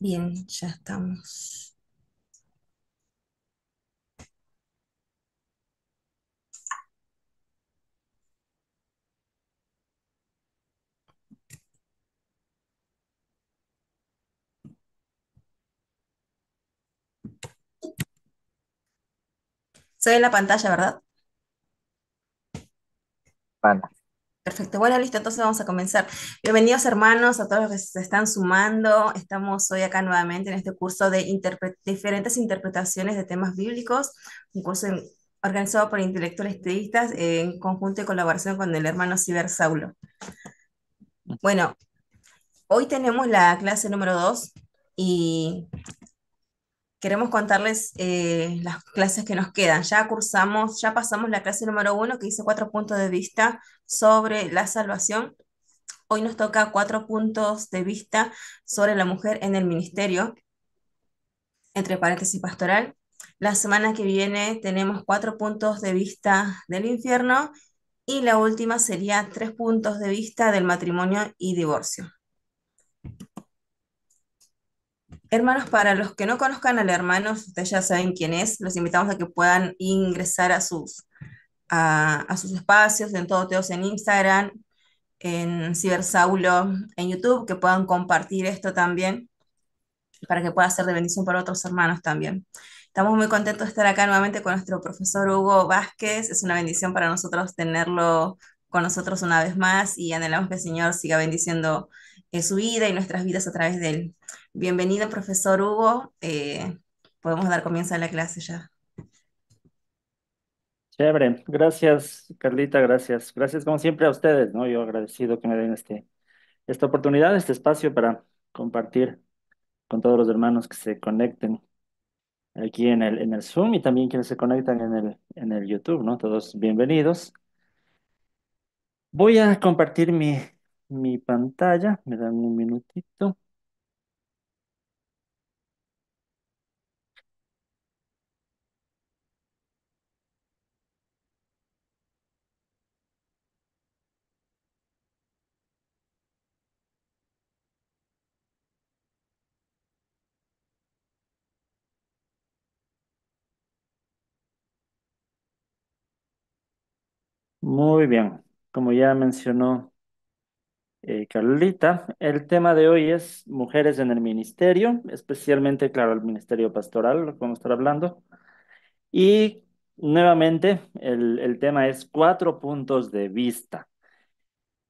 Bien, ya estamos. Soy en la pantalla, ¿verdad? Perfecto, bueno, listo, entonces vamos a comenzar. Bienvenidos hermanos, a todos los que se están sumando. Estamos hoy acá nuevamente en este curso de diferentes interpretaciones de temas bíblicos, un curso organizado por intelectuales teístas en conjunto y colaboración con el hermano Ciber Saulo. Bueno, hoy tenemos la clase número 2 y queremos contarles eh, las clases que nos quedan. Ya cursamos, ya pasamos la clase número uno que dice cuatro puntos de vista sobre la salvación. Hoy nos toca cuatro puntos de vista sobre la mujer en el ministerio, entre paréntesis pastoral. La semana que viene tenemos cuatro puntos de vista del infierno y la última sería tres puntos de vista del matrimonio y divorcio. Hermanos, para los que no conozcan al hermano, ustedes ya saben quién es, los invitamos a que puedan ingresar a sus, a, sus espacios, en todo Teos en Instagram, en Cibersaulo, en YouTube, que puedan compartir esto también, para que pueda ser de bendición para otros hermanos también. Estamos muy contentos de estar acá nuevamente con nuestro profesor Hugo Vázquez, es una bendición para nosotros tenerlo con nosotros una vez más y anhelamos que el Señor siga bendiciendo eh, su vida y nuestras vidas a través de él. Bienvenido, profesor Hugo. Eh, podemos dar comienzo a la clase ya. Chévere, gracias Carlita, gracias. Gracias como siempre a ustedes, ¿no? Yo agradecido que me den este, esta oportunidad, este espacio para compartir con todos los hermanos que se conecten aquí en el, en el Zoom y también quienes se conectan en el, en el YouTube, ¿no? Todos bienvenidos. Voy a compartir mi, mi pantalla, me dan un minutito. Muy bien, como ya mencionó eh, Carlita, el tema de hoy es mujeres en el ministerio, especialmente, claro, el ministerio pastoral, lo que vamos a estar hablando. Y nuevamente, el, tema es cuatro puntos de vista.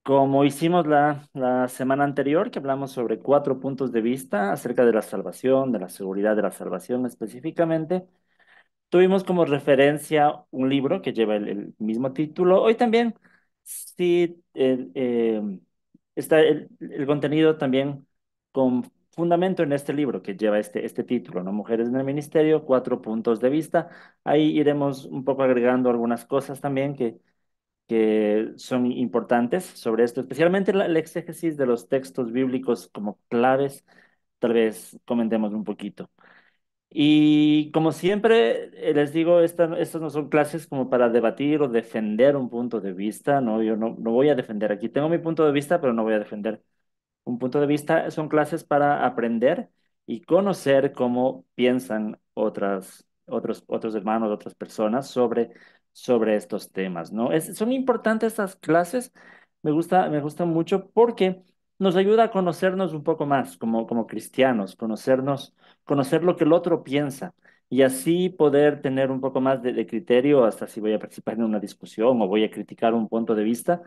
Como hicimos la semana anterior, que hablamos sobre cuatro puntos de vista acerca de la salvación, de la seguridad de la salvación específicamente, Tuvimos como referencia un libro que lleva el, mismo título. Hoy también, sí, em, está el, contenido también con fundamento en este libro que lleva este, este título, ¿no? Mujeres en el Ministerio, cuatro puntos de vista. Ahí iremos un poco agregando algunas cosas también que, que son importantes sobre esto, especialmente el exégesis de los textos bíblicos como claves, tal vez comentemos un poquito. Y como siempre, eh, les digo, estas no son clases como para debatir o defender un punto de vista, ¿no? Yo no, voy a defender aquí. Tengo mi punto de vista, pero no voy a defender un punto de vista. Son clases para aprender y conocer cómo piensan otras, otros, otros hermanos, otras personas sobre, sobre estos temas, ¿no? Es, son importantes estas clases, me gusta, me gusta mucho porque nos ayuda a conocernos un poco más como, como cristianos, conocernos, conocer lo que el otro piensa y así poder tener un poco más de, criterio hasta si voy a participar en una discusión o voy a criticar un punto de vista.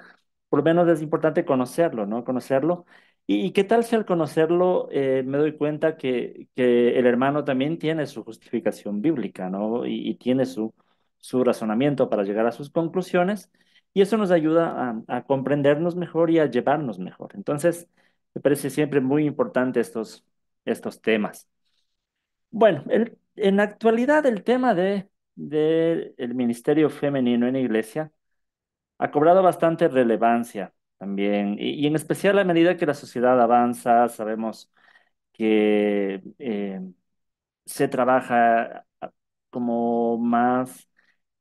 Por lo menos es importante conocerlo, ¿no? Conocerlo. Y, qué tal si al conocerlo eh, me doy cuenta que, el hermano también tiene su justificación bíblica, ¿no? Y, tiene su, su razonamiento para llegar a sus conclusiones y eso nos ayuda a, comprendernos mejor y a llevarnos mejor. Entonces, me parece siempre muy importante estos, estos temas. Bueno, en la actualidad el tema del de, el ministerio femenino en la iglesia ha cobrado bastante relevancia también, y, en especial a medida que la sociedad avanza, sabemos que eh, se trabaja como más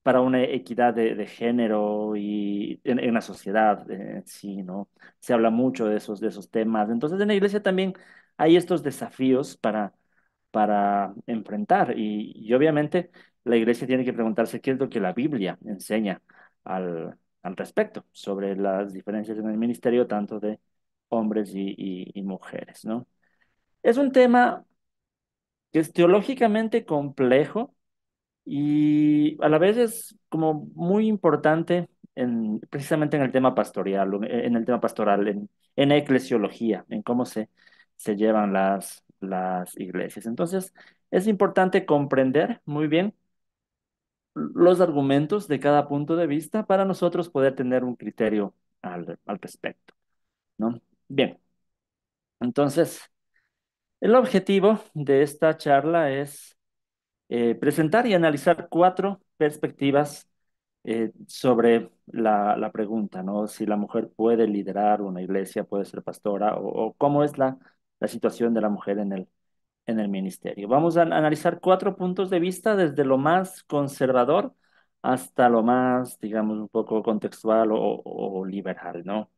para una equidad de, género y en, la sociedad eh, sí, ¿no? Se habla mucho de esos, de esos temas. Entonces en la iglesia también hay estos desafíos para, para enfrentar y, obviamente la iglesia tiene que preguntarse qué es lo que la Biblia enseña al, respecto sobre las diferencias en el ministerio tanto de hombres y, y mujeres, ¿no? Es un tema que es teológicamente complejo, y a la vez es como muy importante en, precisamente en el tema pastoral, eh, en el tema pastoral, en, eclesiología, en cómo se, se llevan las, las iglesias. Entonces, es importante comprender muy bien los argumentos de cada punto de vista para nosotros poder tener un criterio al, al respecto. ¿no? Bien, entonces, el objetivo de esta charla es eh, presentar y analizar cuatro perspectivas eh, sobre la, pregunta, ¿no? Si la mujer puede liderar una iglesia, puede ser pastora, o, cómo es la, la, situación de la mujer en el, en el ministerio. Vamos a analizar cuatro puntos de vista, desde lo más conservador hasta lo más, digamos, un poco contextual o, o liberal, ¿no?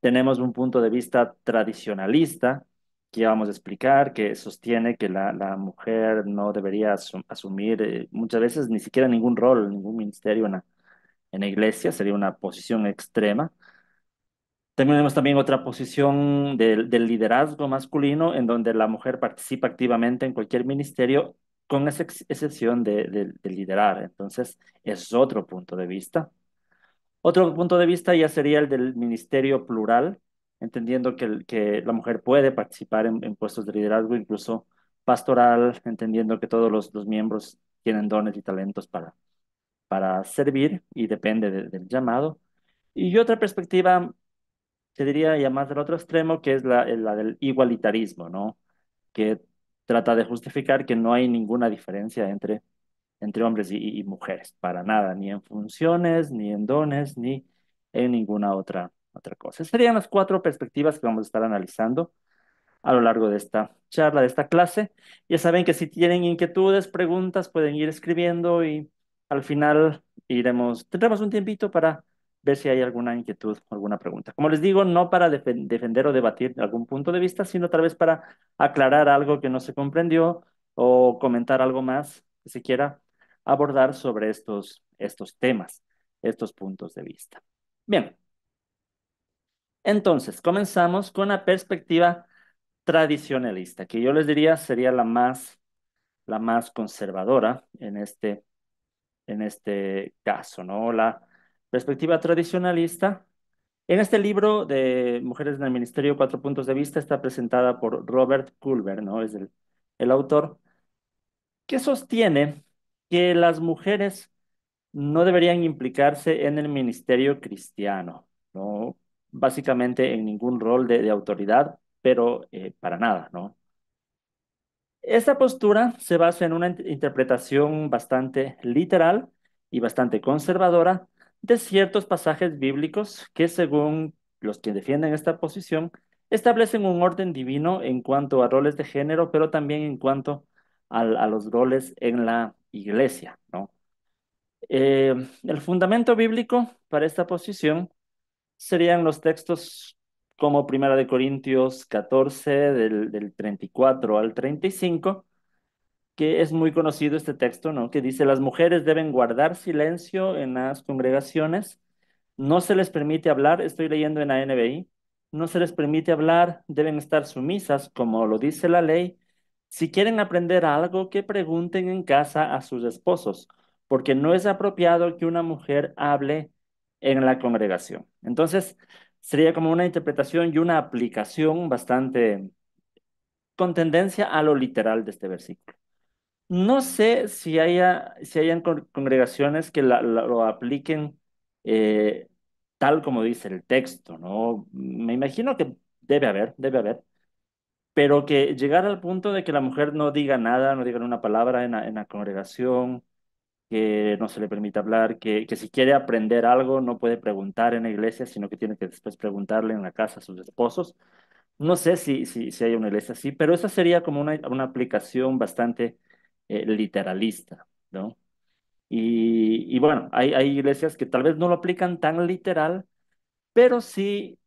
Tenemos un punto de vista tradicionalista, que vamos a explicar, que sostiene que la, la mujer no debería asumir eh, muchas veces ni siquiera ningún rol, ningún ministerio en la, en la iglesia, sería una posición extrema. Tenemos también otra posición del, del liderazgo masculino, en donde la mujer participa activamente en cualquier ministerio, con esa excepción de, liderar. Entonces, es otro punto de vista. Otro punto de vista ya sería el del ministerio plural, entendiendo que, que la mujer puede participar en, puestos de liderazgo, incluso pastoral, entendiendo que todos los, miembros tienen dones y talentos para, para servir y depende del llamado. Y otra perspectiva, te diría ya más del otro extremo, que es la, la del igualitarismo, ¿no? Que trata de justificar que no hay ninguna diferencia entre, entre hombres y, y mujeres, para nada, ni en funciones, ni en dones, ni en ninguna otra otra cosa. Serían las cuatro perspectivas que vamos a estar analizando a lo largo de esta charla, de esta clase. Ya saben que si tienen inquietudes, preguntas, pueden ir escribiendo y al final iremos, tendremos un tiempito para ver si hay alguna inquietud o alguna pregunta. Como les digo, no para defender o debatir algún punto de vista, sino tal vez para aclarar algo que no se comprendió o comentar algo más que se quiera abordar sobre estos, estos temas, estos puntos de vista. Bien, entonces, comenzamos con la perspectiva tradicionalista, que yo les diría sería la más, la más conservadora en este, en este caso, ¿no? La perspectiva tradicionalista. En este libro de Mujeres en el Ministerio, Cuatro Puntos de Vista, está presentada por Robert Culver, ¿no? Es el, el autor, que sostiene que las mujeres no deberían implicarse en el ministerio cristiano, ¿no? básicamente en ningún rol de, autoridad, pero eh, para nada, ¿no? Esta postura se basa en una interpretación bastante literal y bastante conservadora de ciertos pasajes bíblicos que, según los que defienden esta posición, establecen un orden divino en cuanto a roles de género, pero también en cuanto a, los roles en la iglesia. ¿no? Eh, el fundamento bíblico para esta posición serían los textos como Primera de Corintios 14, del, 34 al 35, que es muy conocido este texto, ¿no? Que dice, las mujeres deben guardar silencio en las congregaciones, no se les permite hablar, estoy leyendo en la no se les permite hablar, deben estar sumisas, como lo dice la ley. Si quieren aprender algo, que pregunten en casa a sus esposos, porque no es apropiado que una mujer hable en la congregación. Entonces, sería como una interpretación y una aplicación bastante con tendencia a lo literal de este versículo. No sé si haya si hayan congregaciones que lo apliquen eh, tal como dice el texto, ¿no? Me imagino que debe haber, debe haber, pero que llegar al punto de que la mujer no diga nada, no diga una palabra en la congregación, que no se le permite hablar, que, que si quiere aprender algo no puede preguntar en la iglesia, sino que tiene que después preguntarle en la casa a sus esposos. No sé si, si, si hay una iglesia así, pero esa sería como una, aplicación bastante eh, literalista, ¿no? Y, bueno, hay, hay iglesias que tal vez no lo aplican tan literal, pero sí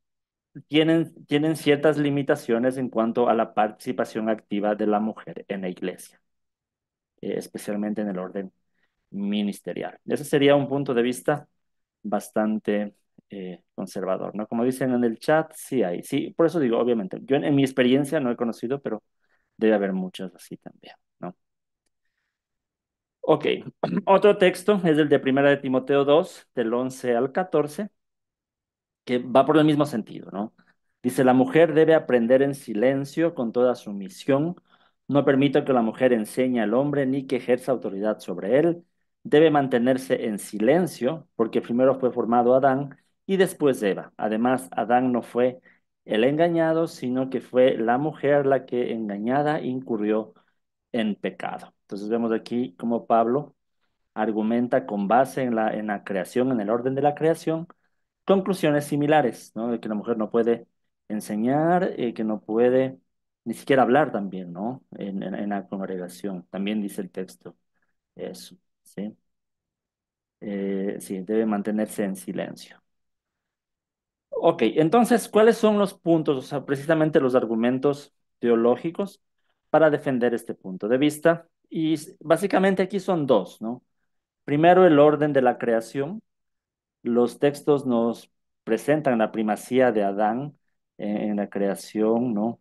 tienen, tienen ciertas limitaciones en cuanto a la participación activa de la mujer en la iglesia, eh, especialmente en el orden ministerial. Ese sería un punto de vista bastante eh, conservador, ¿no? Como dicen en el chat, sí hay, sí, por eso digo, obviamente, yo en, mi experiencia no he conocido, pero debe haber muchos así también, ¿no? Ok, otro texto es el de Primera de Timoteo 2, del 11 al 14, que va por el mismo sentido, ¿no? Dice, la mujer debe aprender en silencio con toda sumisión, no permito que la mujer enseñe al hombre ni que ejerza autoridad sobre él, debe mantenerse en silencio porque primero fue formado Adán y después Eva. Además, Adán no fue el engañado, sino que fue la mujer la que engañada incurrió en pecado. Entonces vemos aquí cómo Pablo argumenta con base en la, en la creación, en el orden de la creación, conclusiones similares, ¿no? De que la mujer no puede enseñar, eh, que no puede ni siquiera hablar también, ¿no? En, en, la congregación, también dice el texto eso. Eh, ¿sí? debe mantenerse en silencio. Ok, entonces, ¿cuáles son los puntos, o sea, precisamente los argumentos teológicos para defender este punto de vista? Y básicamente aquí son dos, ¿no? Primero, el orden de la creación. Los textos nos presentan la primacía de Adán en la creación, ¿no?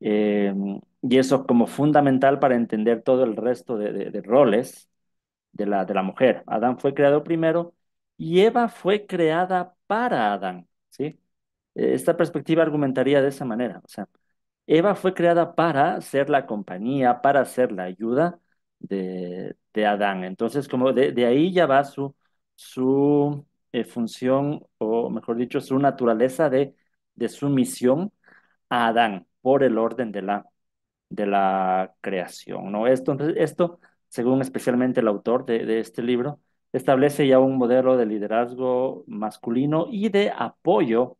Em, y eso como fundamental para entender todo el resto de, de roles de la, de la mujer. Adán fue creado primero y Eva fue creada para Adán, ¿sí? Eh, esta perspectiva argumentaría de esa manera, o sea, Eva fue creada para ser la compañía, para ser la ayuda de, de Adán. Entonces, como de, ahí ya va su, su eh, función, o mejor dicho, su naturaleza de, de sumisión a Adán por el orden de la, de la creación, ¿no? Esto, esto según especialmente el autor de, este libro, establece ya un modelo de liderazgo masculino y de apoyo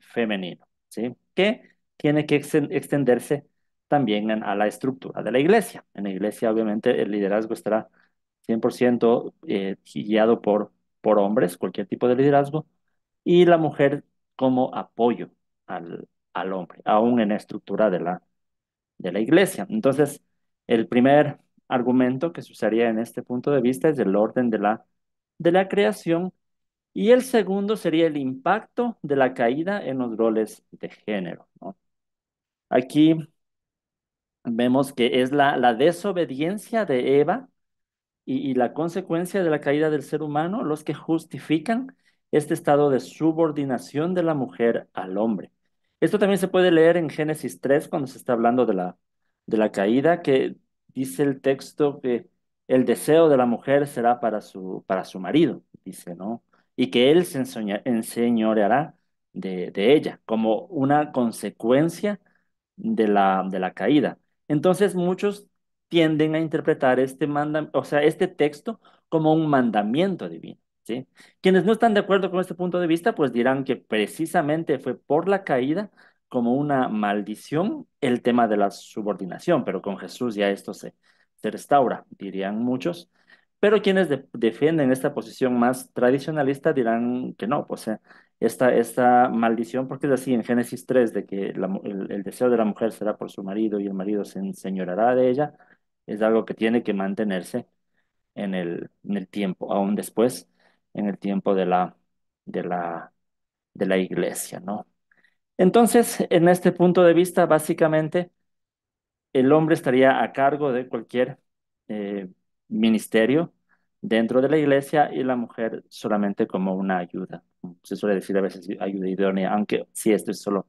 femenino, ¿sí? que tiene que extenderse también a la estructura de la iglesia. En la iglesia, obviamente, el liderazgo estará 100% eh, guiado por, por hombres, cualquier tipo de liderazgo, y la mujer como apoyo al, al hombre, aún en la estructura de la, de la iglesia. Entonces, el primer argumento que se usaría en este punto de vista es el orden de la, de la creación y el segundo sería el impacto de la caída en los roles de género. Aquí vemos que es la, la desobediencia de Eva y, la consecuencia de la caída del ser humano los que justifican este estado de subordinación de la mujer al hombre. Esto también se puede leer en Génesis 3 cuando se está hablando de la, de la caída, que dice el texto que el deseo de la mujer será para su, para su marido, dice, ¿no? Y que él se enseñoreará de, ella, como una consecuencia de la, de la caída. Entonces muchos tienden a interpretar este, manda, o sea, este texto como un mandamiento divino. ¿sí? Quienes no están de acuerdo con este punto de vista, pues dirán que precisamente fue por la caída como una maldición el tema de la subordinación, pero con Jesús ya esto se, se restaura, dirían muchos. Pero quienes defienden esta posición más tradicionalista dirán que no, pues eh, esta, esta maldición, porque es así en Génesis 3, de que el, deseo de la mujer será por su marido y el marido se enseñorará de ella, es algo que tiene que mantenerse en el, en el tiempo, aún después, en el tiempo de la, de la, de la iglesia, ¿no? Entonces, en este punto de vista, básicamente, el hombre estaría a cargo de cualquier eh, ministerio dentro de la iglesia y la mujer solamente como una ayuda. Se suele decir a veces ayuda idónea, aunque sí, esto es solo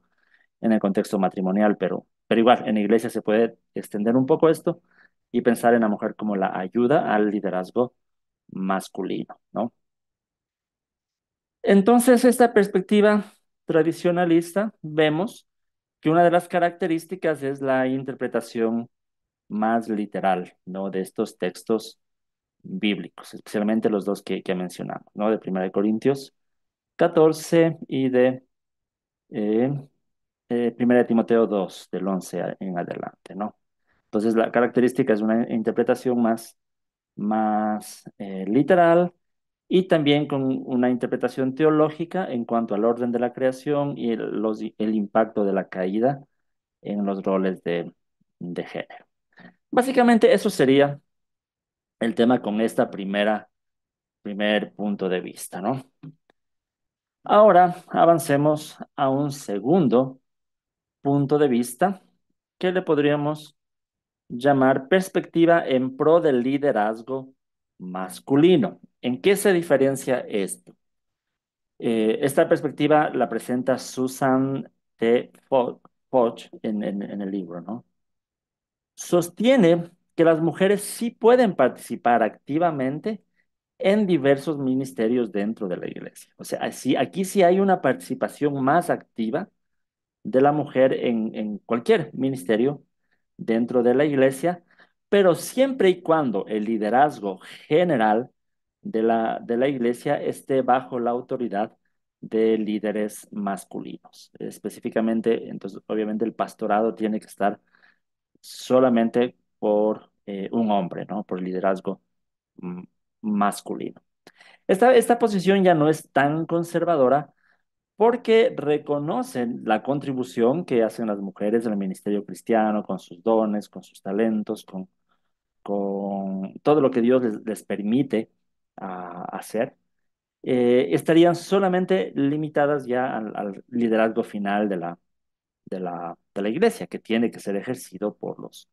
en el contexto matrimonial, pero, pero igual en iglesia se puede extender un poco esto y pensar en la mujer como la ayuda al liderazgo masculino, ¿no? Entonces, esta perspectiva tradicionalista, vemos que una de las características es la interpretación más literal ¿no? de estos textos bíblicos, especialmente los dos que, mencionamos, ¿no? de 1 de Corintios 14 y de eh, 1 eh, Timoteo 2, del 11 en adelante. ¿no? Entonces la característica es una interpretación más, más eh, literal y también con una interpretación teológica en cuanto al orden de la creación y el, impacto de la caída en los roles de, de género. Básicamente eso sería el tema con esta primera primer punto de vista, ¿no? Ahora avancemos a un segundo punto de vista que le podríamos llamar perspectiva en pro del liderazgo masculino. ¿En qué se diferencia esto? Eh, esta perspectiva la presenta Susan T. Foch en, el libro, ¿no? Sostiene que las mujeres sí pueden participar activamente en diversos ministerios dentro de la iglesia. O sea, así, aquí sí hay una participación más activa de la mujer en cualquier ministerio dentro de la iglesia, pero siempre y cuando el liderazgo general de la, iglesia esté bajo la autoridad de líderes masculinos. Específicamente, entonces, obviamente el pastorado tiene que estar solamente por eh, un hombre, ¿no? Por el liderazgo mm, masculino. esta posición ya no es tan conservadora porque reconocen la contribución que hacen las mujeres del ministerio cristiano, con sus dones, con sus talentos, con, con todo lo que Dios les, permite ah, hacer, eh, estarían solamente limitadas ya al, liderazgo final de la, de la, de, la, iglesia, que tiene que ser ejercido por los,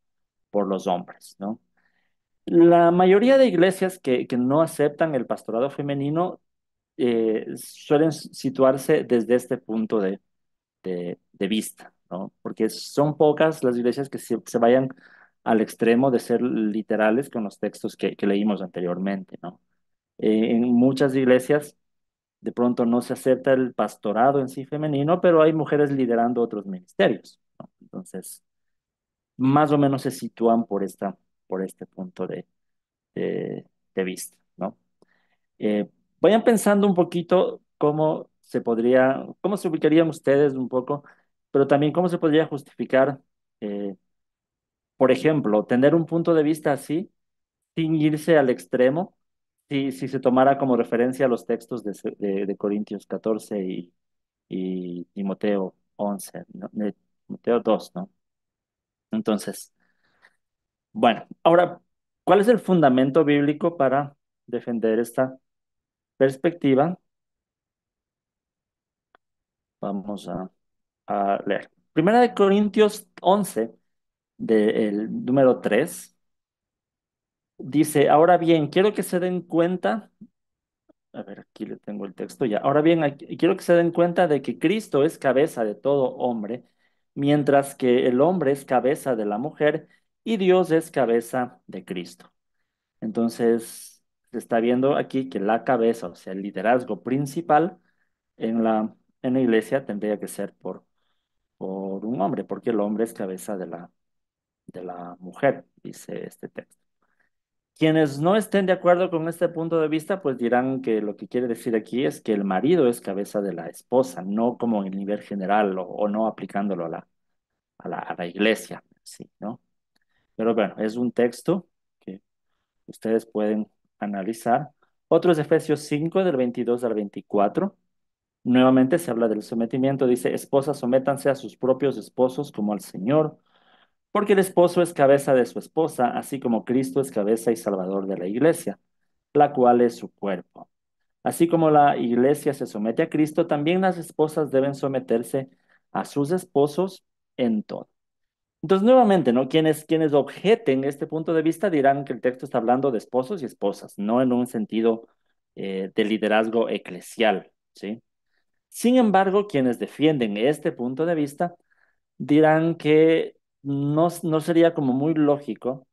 por los hombres, ¿no? La mayoría de iglesias que, que no aceptan el pastorado femenino eh, suelen situarse desde este punto de, vista, ¿no? Porque son pocas las iglesias que se, vayan al extremo de ser literales con los textos que, leímos anteriormente, ¿no? Eh, en muchas iglesias de pronto no se acepta el pastorado en sí femenino, pero hay mujeres liderando otros ministerios. ¿no? Entonces, más o menos se sitúan por, esta, por este punto de, de, vista. ¿no? Eh, Vayan pensando un poquito cómo se podría, cómo se ubicarían ustedes un poco, pero también cómo se podría justificar, eh, por ejemplo, tener un punto de vista así sin irse al extremo, si, si se tomara como referencia los textos de, Corintios 14 y, y Timoteo 11, Timoteo 2, ¿no? Entonces, bueno, ahora, ¿cuál es el fundamento bíblico para defender esta perspectiva, vamos a, leer. Primera de Corintios 11, del número 3, dice, ahora bien, quiero que se den cuenta, a ver, aquí le tengo el texto ya, ahora bien, quiero que se den cuenta de que Cristo es cabeza de todo hombre, mientras que el hombre es cabeza de la mujer y Dios es cabeza de Cristo. Entonces, se está viendo aquí que la cabeza, o sea, el liderazgo principal en la, en la iglesia tendría que ser por, por un hombre, porque el hombre es cabeza de la, de la mujer, dice este texto. Quienes no estén de acuerdo con este punto de vista, pues dirán que lo que quiere decir aquí es que el marido es cabeza de la esposa, no como en el nivel general o, no aplicándolo a la, a la, iglesia, ¿no? Pero bueno, es un texto que ustedes pueden analizar. Otros Efesios 5 del 22 al 24. Nuevamente se habla del sometimiento. Dice, esposas, sométanse a sus propios esposos como al Señor, porque el esposo es cabeza de su esposa, así como Cristo es cabeza y salvador de la iglesia, la cual es su cuerpo. Así como la iglesia se somete a Cristo, también las esposas deben someterse a sus esposos en todo. Entonces, nuevamente, ¿no? Quienes, quienes objeten este punto de vista dirán que el texto está hablando de esposos y esposas, no en un sentido eh, de liderazgo eclesial, ¿sí? Sin embargo, quienes defienden este punto de vista dirán que no, sería como muy lógico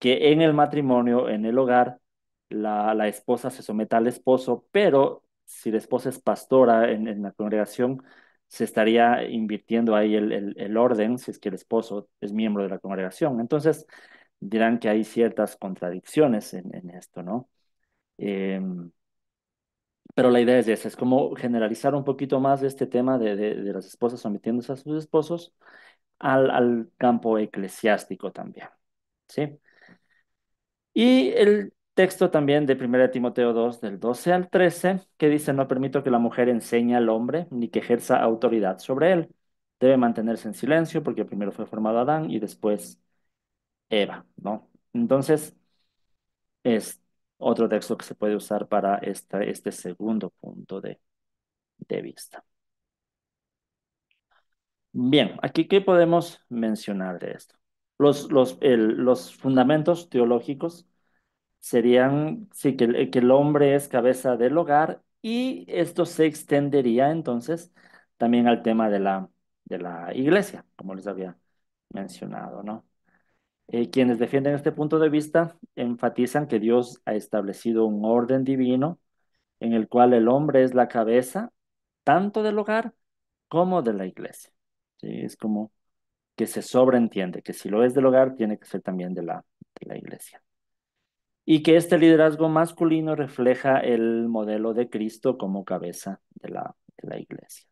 que en el matrimonio, en el hogar, la, la esposa se someta al esposo, pero si la esposa es pastora en, en la congregación, se estaría invirtiendo ahí el, orden si es que el esposo es miembro de la congregación. Entonces, dirán que hay ciertas contradicciones en, esto, ¿no? Em, pero la idea es esa, es como generalizar un poquito más este tema de, las esposas sometiéndose a sus esposos al, al campo eclesiástico también, ¿sí? Y el Texto también de 1 Timoteo 2, del 12 al 13, que dice, no permito que la mujer enseñe al hombre ni que ejerza autoridad sobre él. Debe mantenerse en silencio porque primero fue formado Adán y después Eva, ¿no? Entonces, es otro texto que se puede usar para esta, este segundo punto de, vista. Bien, aquí qué podemos mencionar de esto. Los, los, los fundamentos teológicos serían, sí, que, que el hombre es cabeza del hogar y esto se extendería entonces también al tema de la, de la iglesia, como les había mencionado, ¿no? Eh, quienes defienden este punto de vista enfatizan que Dios ha establecido un orden divino en el cual el hombre es la cabeza tanto del hogar como de la iglesia. ¿Sí? Es como que se sobreentiende que si lo es del hogar, tiene que ser también de la, de la iglesia y que este liderazgo masculino refleja el modelo de Cristo como cabeza de la, de la iglesia.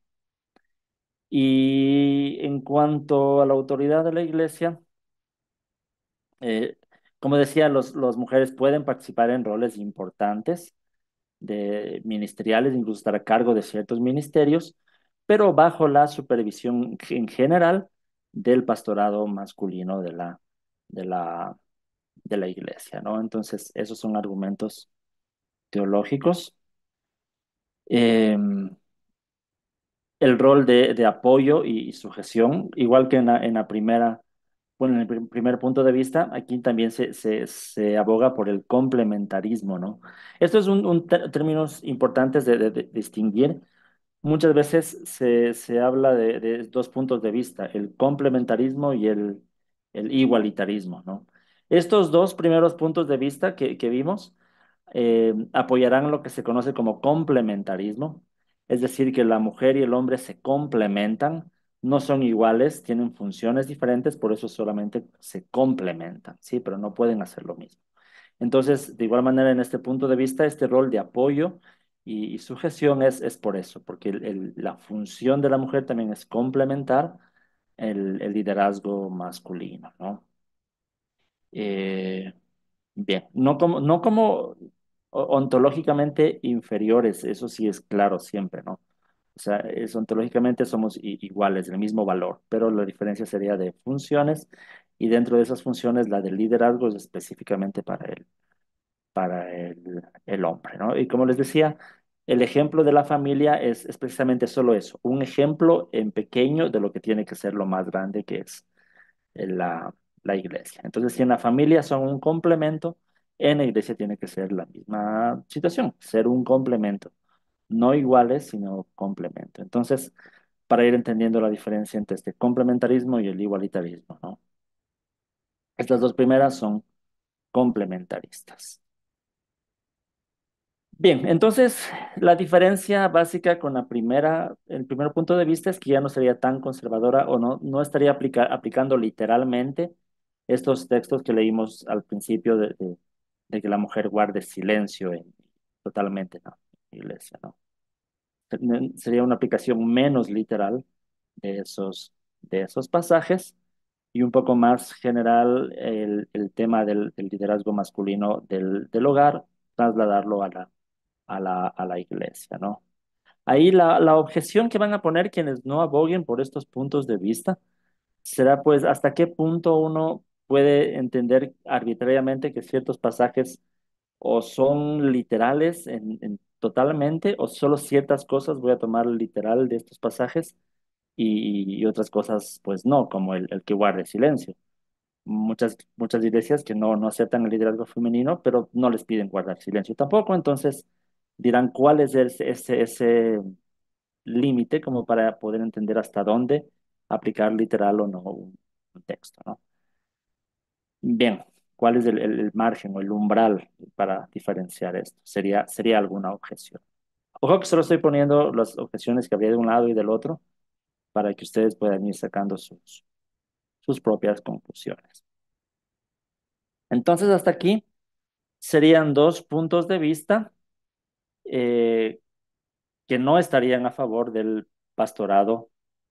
Y en cuanto a la autoridad de la iglesia, eh, como decía, las mujeres pueden participar en roles importantes de ministeriales, incluso estar a cargo de ciertos ministerios, pero bajo la supervisión en general del pastorado masculino de la, de la, de la iglesia, ¿no? Entonces, esos son argumentos teológicos. Em, el rol de, apoyo y, sujeción, igual que en la, primera, bueno, en el primer punto de vista, aquí también se, aboga por el complementarismo, ¿no? Esto es un, términos importantes de, distinguir. Muchas veces se, habla de, dos puntos de vista, el complementarismo y el, el igualitarismo, ¿no? Estos dos primeros puntos de vista que, vimos eh, apoyarán lo que se conoce como complementarismo, es decir, que la mujer y el hombre se complementan, no son iguales, tienen funciones diferentes, por eso solamente se complementan, ¿sí? Pero no pueden hacer lo mismo. Entonces, de igual manera, en este punto de vista, este rol de apoyo y, sujeción es, por eso, porque la función de la mujer también es complementar el, el liderazgo masculino, ¿no? Eh, bien, no como, no como ontológicamente inferiores, eso sí es claro siempre, ¿no? O sea, es, ontológicamente somos iguales, del mismo valor, pero la diferencia sería de funciones y dentro de esas funciones la del liderazgo es específicamente para para el, hombre, ¿no? Y como les decía, el ejemplo de la familia es, es, precisamente solo eso, un ejemplo en pequeño de lo que tiene que ser lo más grande que es eh, la, la iglesia. Entonces, si en la familia son un complemento, en la iglesia tiene que ser la misma situación, ser un complemento, no iguales, sino complemento. Entonces, para ir entendiendo la diferencia entre este complementarismo y el igualitarismo, ¿no? Estas dos primeras son complementaristas. Bien, entonces la diferencia básica con la primera, el primer punto de vista es que ya no sería tan conservadora o no, no estaría aplicando literalmente estos textos que leímos al principio de, que la mujer guarde silencio en, totalmente, ¿no? Iglesia, ¿no? Sería una aplicación menos literal de esos, de esos pasajes y un poco más general el, el tema del, liderazgo masculino del, del hogar, trasladarlo a la, a la, a la iglesia, ¿no? Ahí la, la, objeción que van a poner quienes no aboguen por estos puntos de vista será pues hasta qué punto uno puede entender arbitrariamente que ciertos pasajes o son literales en, totalmente o solo ciertas cosas voy a tomar literal de estos pasajes y, otras cosas pues no, como el, que guarde silencio. Muchas, muchas iglesias que no, no aceptan el liderazgo femenino, pero no les piden guardar silencio tampoco, entonces dirán cuál es ese, ese, límite como para poder entender hasta dónde aplicar literal o no un, un texto, ¿no? Bien, ¿cuál es el, margen o el umbral para diferenciar esto? Sería, sería alguna objeción. Ojo que solo estoy poniendo las objeciones que habría de un lado y del otro para que ustedes puedan ir sacando sus, sus propias conclusiones. Entonces, hasta aquí serían dos puntos de vista eh, que no estarían a favor del pastorado,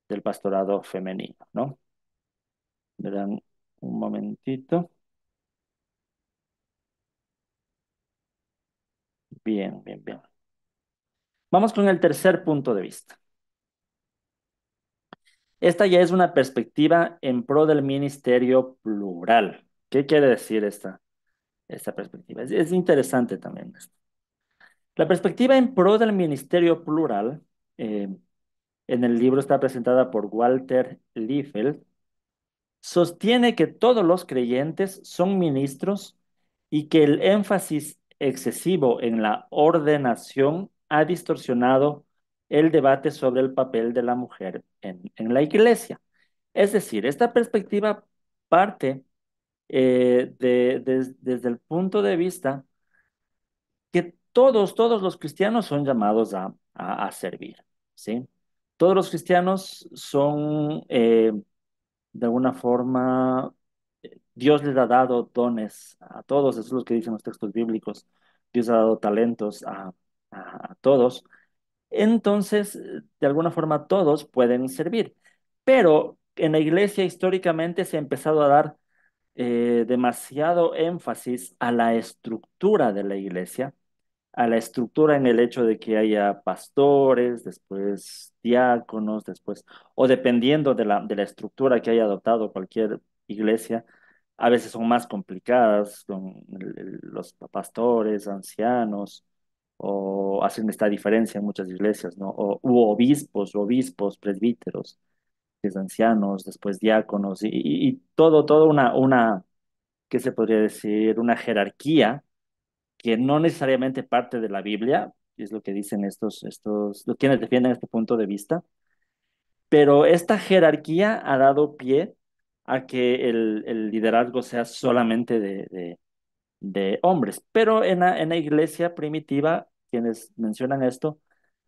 del pastorado femenino, ¿no? Verán, un momentito. Bien, bien, bien. Vamos con el tercer punto de vista. Esta ya es una perspectiva en pro del ministerio plural. ¿Qué quiere decir esta, esta perspectiva? Es, interesante también La perspectiva en pro del ministerio plural eh, en el libro está presentada por Walter Liefeld sostiene que todos los creyentes son ministros y que el énfasis excesivo en la ordenación ha distorsionado el debate sobre el papel de la mujer en, la iglesia. Es decir, esta perspectiva parte eh, de, desde el punto de vista que todos, todos los cristianos son llamados a, servir, ¿sí? Todos los cristianos son... Eh, de alguna forma, eh, Dios les ha dado dones a todos, eso es lo que dicen los textos bíblicos, Dios ha dado talentos a, todos. Entonces, eh, de alguna forma, todos pueden servir. Pero en la iglesia históricamente se ha empezado a dar eh, demasiado énfasis a la estructura de la iglesia a la estructura en el hecho de que haya pastores, después diáconos, después, o dependiendo de la, de la estructura que haya adoptado cualquier iglesia, a veces son más complicadas con los pastores, ancianos, o hacen esta diferencia en muchas iglesias, ¿no? O, obispos, obispos, presbíteros, ancianos, después diáconos, y, todo, todo una, una, ¿qué se podría decir? Una jerarquía que no necesariamente parte de la Biblia, es lo que dicen estos, estos, quienes defienden este punto de vista, pero esta jerarquía ha dado pie a que el, liderazgo sea solamente de, hombres. Pero en la, iglesia primitiva, quienes mencionan esto,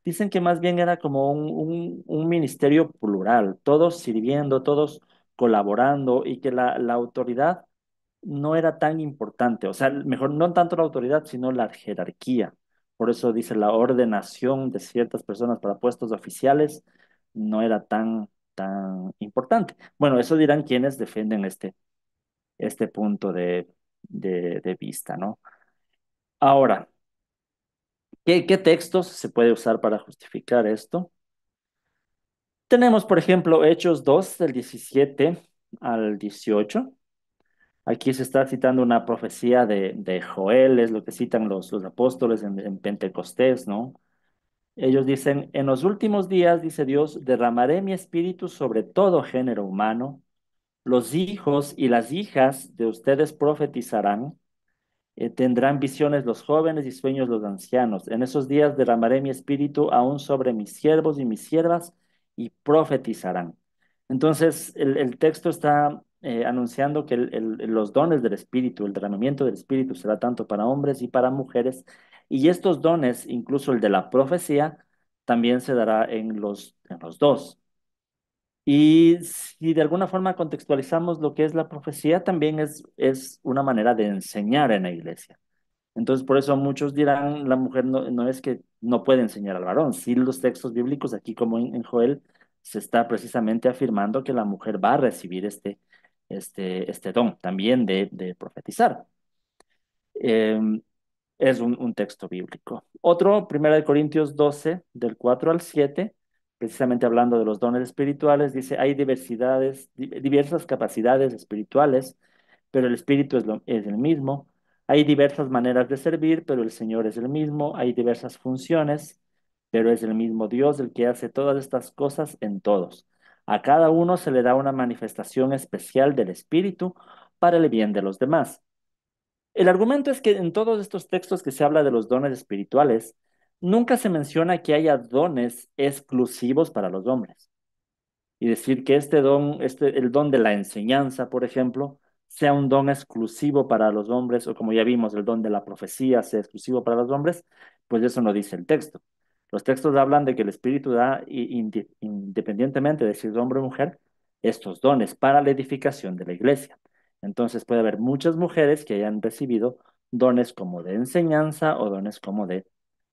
dicen que más bien era como un, ministerio plural, todos sirviendo, todos colaborando y que la, la autoridad no era tan importante, o sea, mejor no tanto la autoridad, sino la jerarquía. Por eso dice la ordenación de ciertas personas para puestos oficiales no era tan, tan importante. Bueno, eso dirán quienes defienden este, este punto de, vista, ¿no? Ahora, ¿qué, ¿qué textos se puede usar para justificar esto? Tenemos, por ejemplo, Hechos 2, del 17 al 18. Aquí se está citando una profecía de, Joel, es lo que citan los, los apóstoles en, Pentecostés, ¿no? Ellos dicen, en los últimos días, dice Dios, derramaré mi espíritu sobre todo género humano. Los hijos y las hijas de ustedes profetizarán. Eh, tendrán visiones los jóvenes y sueños los ancianos. En esos días derramaré mi espíritu aún sobre mis siervos y mis siervas y profetizarán. Entonces, el, el texto está eh, anunciando que los dones del Espíritu, el derramamiento del Espíritu será tanto para hombres y para mujeres. Y estos dones, incluso el de la profecía, también se dará en los, en los dos. Y si de alguna forma contextualizamos lo que es la profecía, también es, es una manera de enseñar en la iglesia. Entonces, por eso muchos dirán, la mujer no, es que no puede enseñar al varón. si los textos bíblicos, aquí como en, Joel, se está precisamente afirmando que la mujer va a recibir este, este, este don también de, profetizar. Em, es un, texto bíblico. Otro, 1 Corintios 12, del 4 al 7, precisamente hablando de los dones espirituales, dice, hay diversidades, diversas capacidades espirituales, pero el espíritu es, lo, es el mismo. Hay diversas maneras de servir, pero el Señor es el mismo. Hay diversas funciones, pero es el mismo Dios el que hace todas estas cosas en todos. A cada uno se le da una manifestación especial del Espíritu para el bien de los demás. El argumento es que en todos estos textos que se habla de los dones espirituales, nunca se menciona que haya dones exclusivos para los hombres. Y decir que este don, este, el don de la enseñanza, por ejemplo, sea un don exclusivo para los hombres, o como ya vimos, el don de la profecía sea exclusivo para los hombres, pues eso no dice el texto. Los textos hablan de que el Espíritu da, independientemente de si es hombre o mujer, estos dones para la edificación de la iglesia. Entonces puede haber muchas mujeres que hayan recibido dones como de enseñanza o dones como de,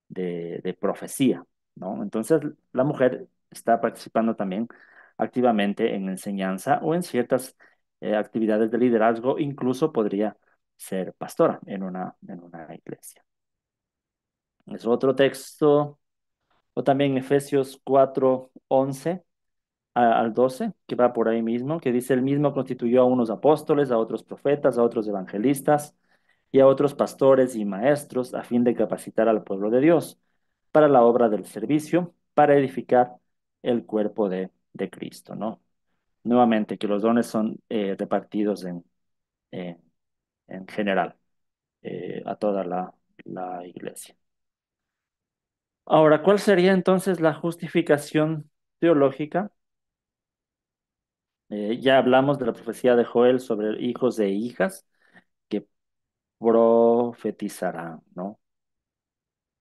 de, profecía, ¿no? Entonces la mujer está participando también activamente en enseñanza o en ciertas eh, actividades de liderazgo, incluso podría ser pastora en una, en una iglesia. Es otro texto o también Efesios 4, 11 al 12, que va por ahí mismo, que dice, el mismo constituyó a unos apóstoles, a otros profetas, a otros evangelistas y a otros pastores y maestros a fin de capacitar al pueblo de Dios para la obra del servicio, para edificar el cuerpo de, de Cristo, ¿no? Nuevamente, que los dones son eh, repartidos en, eh, en general eh, a toda la iglesia. Ahora, ¿cuál sería entonces la justificación teológica? Eh, ya hablamos de la profecía de Joel sobre hijos e hijas que profetizarán, ¿no?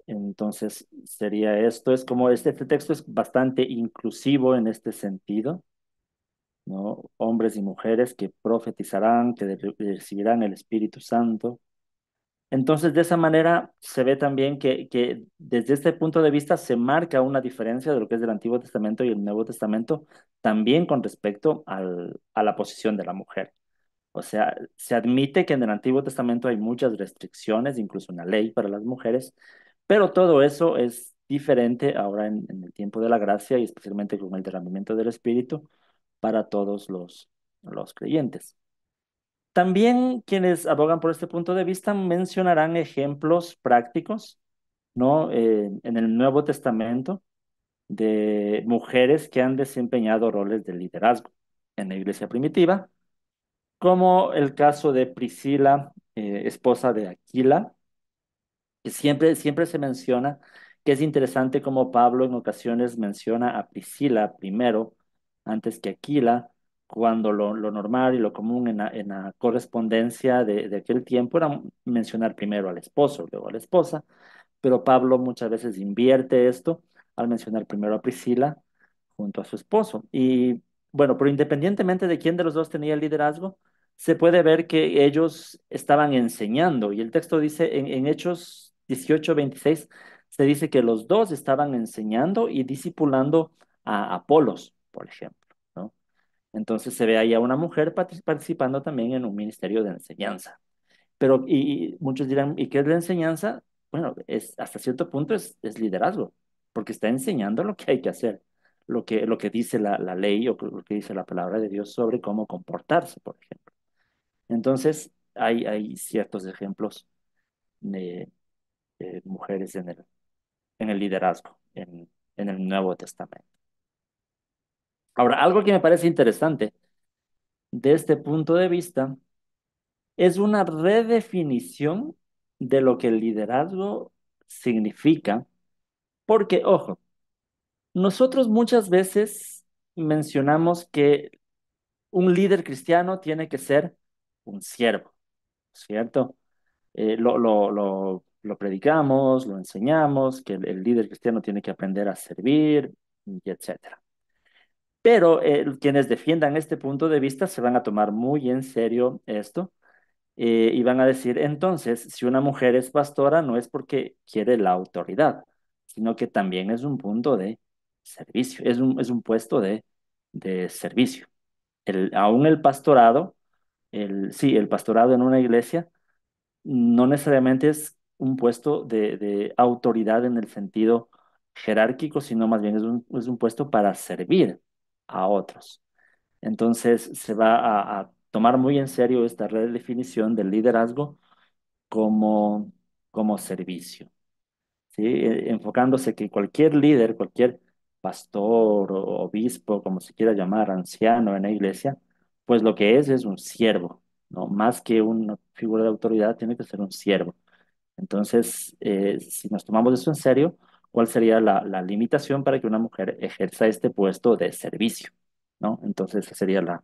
Entonces sería esto, es como este, este texto es bastante inclusivo en este sentido, ¿no? Hombres y mujeres que profetizarán, que recibirán el Espíritu Santo, entonces, de esa manera se ve también que, desde este punto de vista se marca una diferencia de lo que es el Antiguo Testamento y el Nuevo Testamento, también con respecto a la posición de la mujer. O sea, se admite que en el Antiguo Testamento hay muchas restricciones, incluso una ley para las mujeres, pero todo eso es diferente ahora en, el tiempo de la gracia y especialmente con el derramamiento del Espíritu para todos los, los creyentes. También quienes abogan por este punto de vista mencionarán ejemplos prácticos, ¿no? Eh, en el Nuevo Testamento de mujeres que han desempeñado roles de liderazgo en la iglesia primitiva, como el caso de Priscila, eh, esposa de Aquila, que siempre, siempre se menciona que es interesante cómo Pablo en ocasiones menciona a Priscila primero, antes que Aquila, cuando lo, normal y lo común en la, correspondencia de, aquel tiempo era mencionar primero al esposo, luego a la esposa, pero Pablo muchas veces invierte esto al mencionar primero a Priscila junto a su esposo. Y bueno, pero independientemente de quién de los dos tenía el liderazgo, se puede ver que ellos estaban enseñando. Y el texto dice en, Hechos 18, 26, se dice que los dos estaban enseñando y discipulando a Apolos, por ejemplo. Entonces se ve ahí a una mujer participando también en un ministerio de enseñanza. Pero y, muchos dirán, ¿y qué es la enseñanza? Bueno, es, hasta cierto punto es, liderazgo, porque está enseñando lo que hay que hacer, lo que, lo que dice la, ley o lo que dice la palabra de Dios sobre cómo comportarse, por ejemplo. Entonces, hay, hay ciertos ejemplos de, eh, mujeres en el, en el liderazgo en el Nuevo Testamento. Ahora, algo que me parece interesante de este punto de vista es una redefinición de lo que el liderazgo significa, porque, ojo, nosotros muchas veces mencionamos que un líder cristiano tiene que ser un siervo, ¿cierto? Eh, lo, lo, lo, predicamos, lo enseñamos, que el, líder cristiano tiene que aprender a servir, etcétera. etc. Pero eh, quienes defiendan este punto de vista se van a tomar muy en serio esto eh, y van a decir, entonces, si una mujer es pastora no es porque quiere la autoridad, sino que también es un punto de servicio, es un, puesto de, servicio. aún el pastorado, sí, el pastorado en una iglesia no necesariamente es un puesto de, autoridad en el sentido jerárquico, sino más bien es un puesto para servir a otros. Entonces se va a, tomar muy en serio esta redefinición del liderazgo como, como servicio, ¿sí? E, enfocándose que cualquier líder, cualquier pastor o obispo, como se quiera llamar, anciano en la iglesia, pues lo que es es un siervo, ¿no? Más que una figura de autoridad, tiene que ser un siervo. Entonces, eh, si nos tomamos eso en serio, cuál sería la, limitación para que una mujer ejerza este puesto de servicio, ¿no? Entonces esa sería la,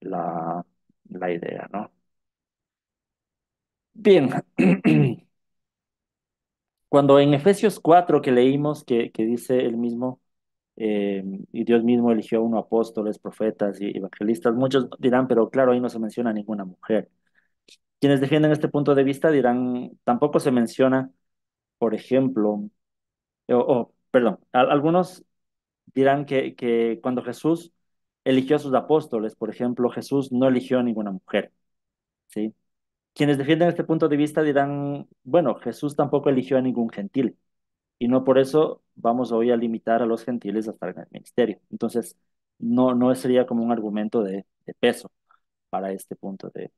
la, idea, ¿no? Bien, cuando en Efesios 4 que leímos que, que dice el mismo, em, y Dios mismo eligió a uno apóstoles, profetas y evangelistas, muchos dirán, pero claro, ahí no se menciona ninguna mujer. Quienes defienden este punto de vista dirán, tampoco se menciona, por ejemplo, o, perdón, algunos dirán que, que cuando Jesús eligió a sus apóstoles, por ejemplo, Jesús no eligió a ninguna mujer, ¿sí? Quienes defienden este punto de vista dirán, bueno, Jesús tampoco eligió a ningún gentil, y no por eso vamos hoy a limitar a los gentiles hasta el ministerio. Entonces, no, no sería como un argumento de, de peso para este punto de,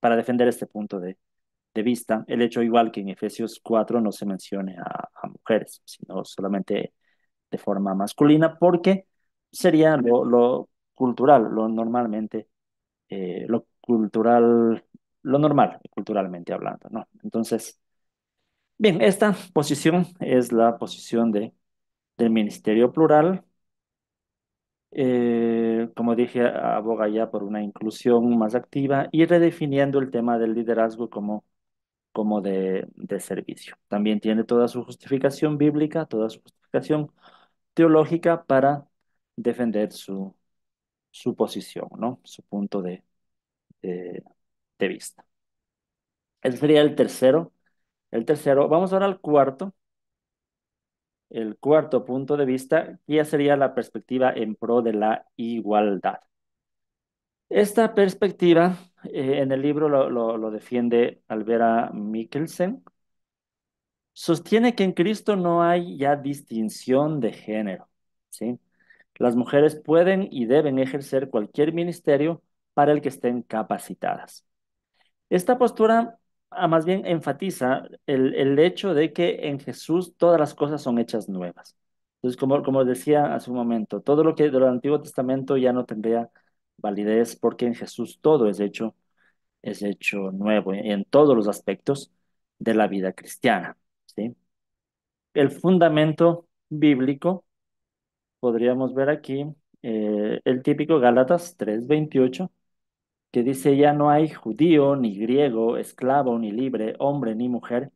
para defender este punto de, de vista el hecho igual que en Efesios 4 no se mencione a, mujeres, sino solamente de forma masculina, porque sería lo, cultural, lo normalmente, eh, lo cultural, lo normal, culturalmente hablando, ¿no? Entonces, bien, esta posición es la posición de, del ministerio plural. Eh, como dije, aboga ya por una inclusión más activa y redefiniendo el tema del liderazgo como como de, servicio. También tiene toda su justificación bíblica, toda su justificación teológica para defender su, su posición, ¿no? su punto de, de, vista. Ese sería el tercero. El tercero, vamos ahora al cuarto. El cuarto punto de vista ya sería la perspectiva en pro de la igualdad. Esta perspectiva eh, en el libro lo, lo, defiende Alvera Mikkelsen. Sostiene que en Cristo no hay ya distinción de género. ¿sí? Las mujeres pueden y deben ejercer cualquier ministerio para el que estén capacitadas. Esta postura ah, más bien enfatiza el, hecho de que en Jesús todas las cosas son hechas nuevas. Entonces, como, como decía hace un momento, todo lo que del Antiguo Testamento ya no tendría validez porque en Jesús todo es hecho, es hecho nuevo ¿eh? en todos los aspectos de la vida cristiana. ¿sí? El fundamento bíblico, podríamos ver aquí eh, el típico Gálatas 3:28, que dice, ya no hay judío ni griego, esclavo ni libre, hombre ni mujer,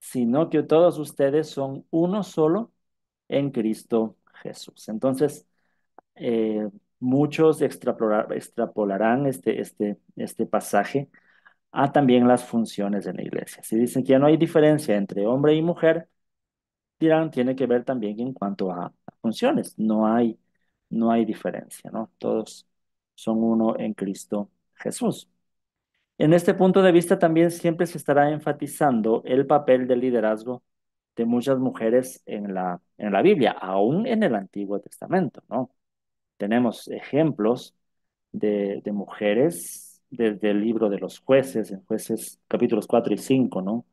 sino que todos ustedes son uno solo en Cristo Jesús. Entonces, eh, Muchos extrapolarán este, este, este pasaje a también las funciones en la iglesia. Si dicen que ya no hay diferencia entre hombre y mujer, dirán, tiene que ver también en cuanto a funciones. No hay, no hay diferencia, ¿no? Todos son uno en Cristo Jesús. En este punto de vista también siempre se estará enfatizando el papel del liderazgo de muchas mujeres en la, en la Biblia, aún en el Antiguo Testamento, ¿no? Tenemos ejemplos de, mujeres desde el libro de los jueces, en jueces capítulos 4 y 5, ¿no?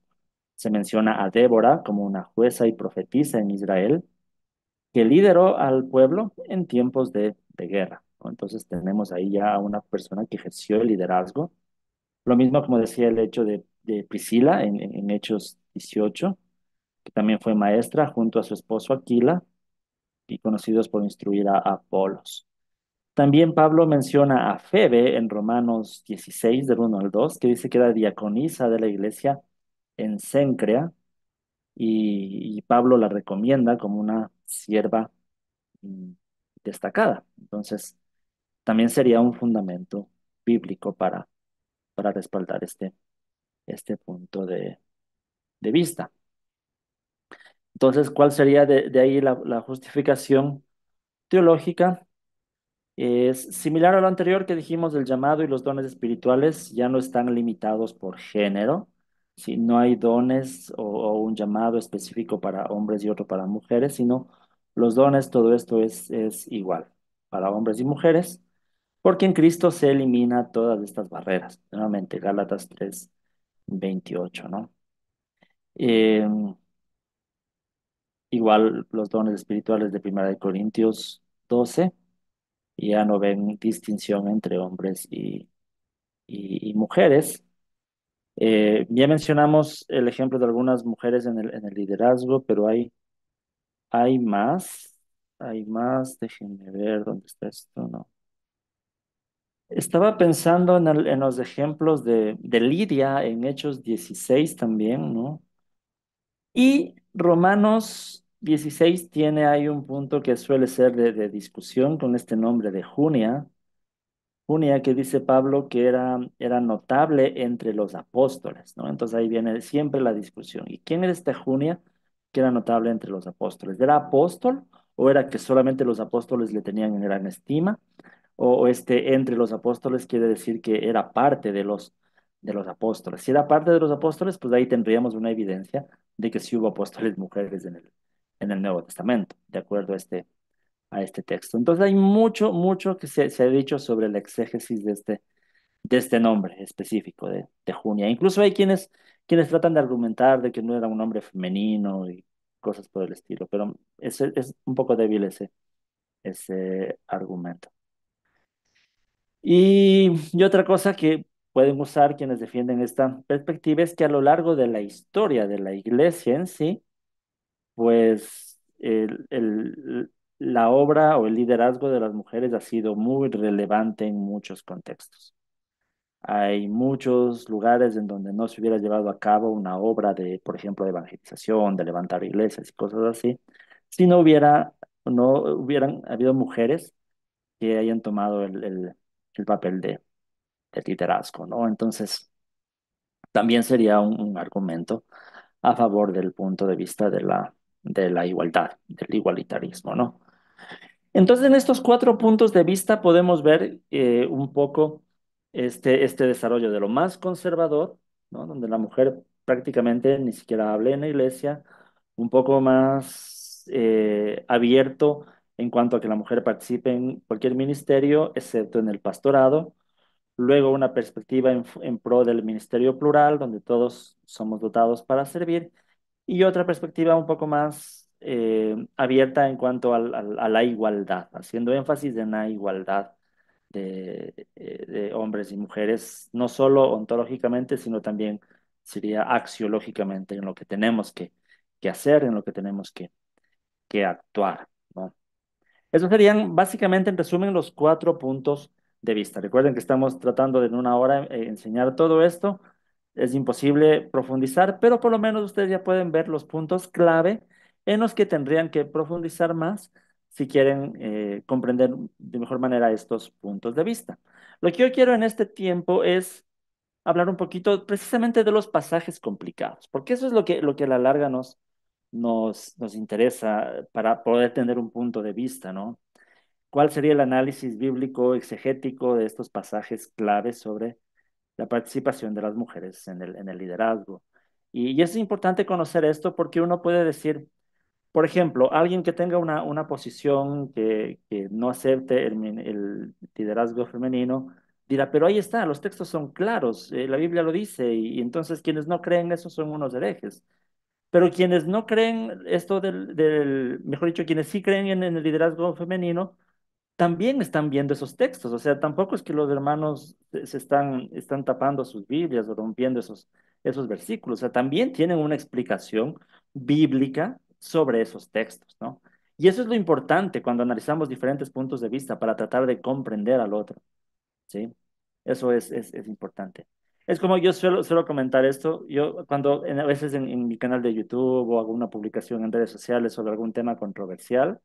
Se menciona a Débora como una jueza y profetisa en Israel que lideró al pueblo en tiempos de, guerra. Entonces tenemos ahí ya a una persona que ejerció el liderazgo. Lo mismo como decía el hecho de, de Priscila en, en Hechos 18, que también fue maestra junto a su esposo Aquila, y conocidos por instruir a Apolos. También Pablo menciona a Febe en Romanos 16, del 1 al 2, que dice que era diaconisa de la iglesia en Cencrea, y, Pablo la recomienda como una sierva mm, destacada. Entonces, también sería un fundamento bíblico para, para respaldar este, este punto de vista. Entonces, ¿cuál sería de, ahí la, justificación teológica? Es similar a lo anterior que dijimos, el llamado y los dones espirituales ya no están limitados por género. Si no hay dones o, un llamado específico para hombres y otro para mujeres, sino los dones, todo esto es, igual para hombres y mujeres, porque en Cristo se elimina todas estas barreras. Nuevamente, Gálatas 3, 28, ¿no? Eh, Igual los dones espirituales de Primera de Corintios 12 ya no ven distinción entre hombres y, y, mujeres. Eh, ya mencionamos el ejemplo de algunas mujeres en el, en el liderazgo, pero hay, hay más, hay más, déjenme ver dónde está esto, no. Estaba pensando en, el, en los ejemplos de, de, Lidia en Hechos 16 también, ¿no? Y Romanos 16 tiene ahí un punto que suele ser de, discusión con este nombre de Junia. Junia que dice Pablo que era, era notable entre los apóstoles, ¿no? Entonces ahí viene siempre la discusión. ¿Y quién era esta Junia que era notable entre los apóstoles? ¿Era apóstol o era que solamente los apóstoles le tenían en gran estima? O, o, este entre los apóstoles quiere decir que era parte de los de los apóstoles. Si era parte de los apóstoles, pues ahí tendríamos una evidencia de que sí hubo apóstoles mujeres en el, en el Nuevo Testamento, de acuerdo a este, a este texto. Entonces hay mucho, mucho que se, ha dicho sobre la exégesis de este, de este nombre específico de, Junia. Incluso hay quienes, quienes tratan de argumentar de que no era un hombre femenino y cosas por el estilo, pero es, es un poco débil ese, ese argumento. Y, y otra cosa que pueden usar quienes defienden esta perspectiva es que a lo largo de la historia de la iglesia en sí, pues el, la obra o el liderazgo de las mujeres ha sido muy relevante en muchos contextos. Hay muchos lugares en donde no se hubiera llevado a cabo una obra de, por ejemplo, evangelización, de levantar iglesias y cosas así, si no hubiera, no hubieran habido mujeres que hayan tomado el papel de, liderazgo, ¿no? Entonces, también sería un, argumento a favor del punto de vista de la, de la igualdad, del igualitarismo, ¿no? Entonces, en estos cuatro puntos de vista podemos ver eh, un poco este, este desarrollo de lo más conservador, ¿no? donde la mujer prácticamente ni siquiera hable en la iglesia, un poco más eh, abierto en cuanto a que la mujer participe en cualquier ministerio, excepto en el pastorado, luego una perspectiva en, pro del ministerio plural, donde todos somos dotados para servir, y otra perspectiva un poco más eh, abierta en cuanto a, la igualdad, haciendo énfasis en la igualdad eh, de, hombres y mujeres, no solo ontológicamente, sino también sería axiológicamente en lo que tenemos que, que hacer, en lo que tenemos que, que actuar. ¿no? Esos serían básicamente en resumen los cuatro puntos de vista. Recuerden que estamos tratando de en una hora eh, enseñar todo esto. Es imposible profundizar, pero por lo menos ustedes ya pueden ver los puntos clave en los que tendrían que profundizar más si quieren eh, comprender de mejor manera estos puntos de vista. Lo que yo quiero en este tiempo es hablar un poquito precisamente de los pasajes complicados, porque eso es lo que, lo que a la larga nos, nos interesa para poder tener un punto de vista, ¿no? ¿Cuál sería el análisis bíblico exegético de estos pasajes claves sobre la participación de las mujeres en el, en el liderazgo? Y, es importante conocer esto porque uno puede decir, por ejemplo, alguien que tenga una, una posición que, no acepte el, liderazgo femenino, dirá, pero ahí está, los textos son claros, eh, la Biblia lo dice, y, entonces quienes no creen eso son unos herejes. Pero quienes no creen esto del, mejor dicho, quienes sí creen en el liderazgo femenino, también están viendo esos textos, o sea, tampoco es que los hermanos se están, están tapando sus Biblias o rompiendo esos, esos versículos, o sea, también tienen una explicación bíblica sobre esos textos, ¿no? Y eso es lo importante cuando analizamos diferentes puntos de vista para tratar de comprender al otro, ¿sí? Eso es, importante. Es como yo suelo, suelo, comentar esto, yo cuando a veces en, en mi canal de YouTube o hago una publicación en redes sociales sobre algún tema controversial,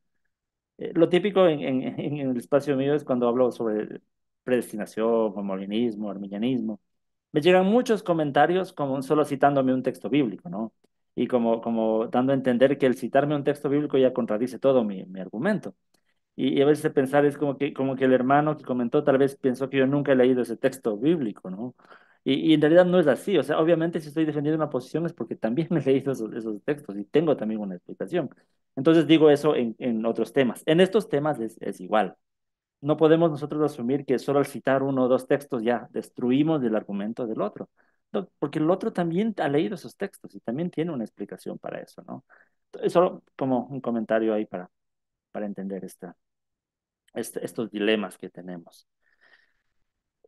eh, lo típico en, el espacio mío es cuando hablo sobre predestinación, homolinismo arminianismo. Me llegan muchos comentarios como solo citándome un texto bíblico, ¿no? Y como, como dando a entender que el citarme un texto bíblico ya contradice todo mi, argumento. Y, a veces pensar es como que, como que el hermano que comentó tal vez pensó que yo nunca he leído ese texto bíblico, ¿no? Y, en realidad no es así. O sea, obviamente si estoy defendiendo una posición es porque también me he leído esos, textos y tengo también una explicación. Entonces digo eso en, en otros temas. En estos temas es, es, igual. No podemos nosotros asumir que solo al citar uno o dos textos ya destruimos el argumento del otro. porque el otro también ha leído esos textos y también tiene una explicación para eso, ¿no? Solo como un comentario ahí para, para entender esta, este, estos dilemas que tenemos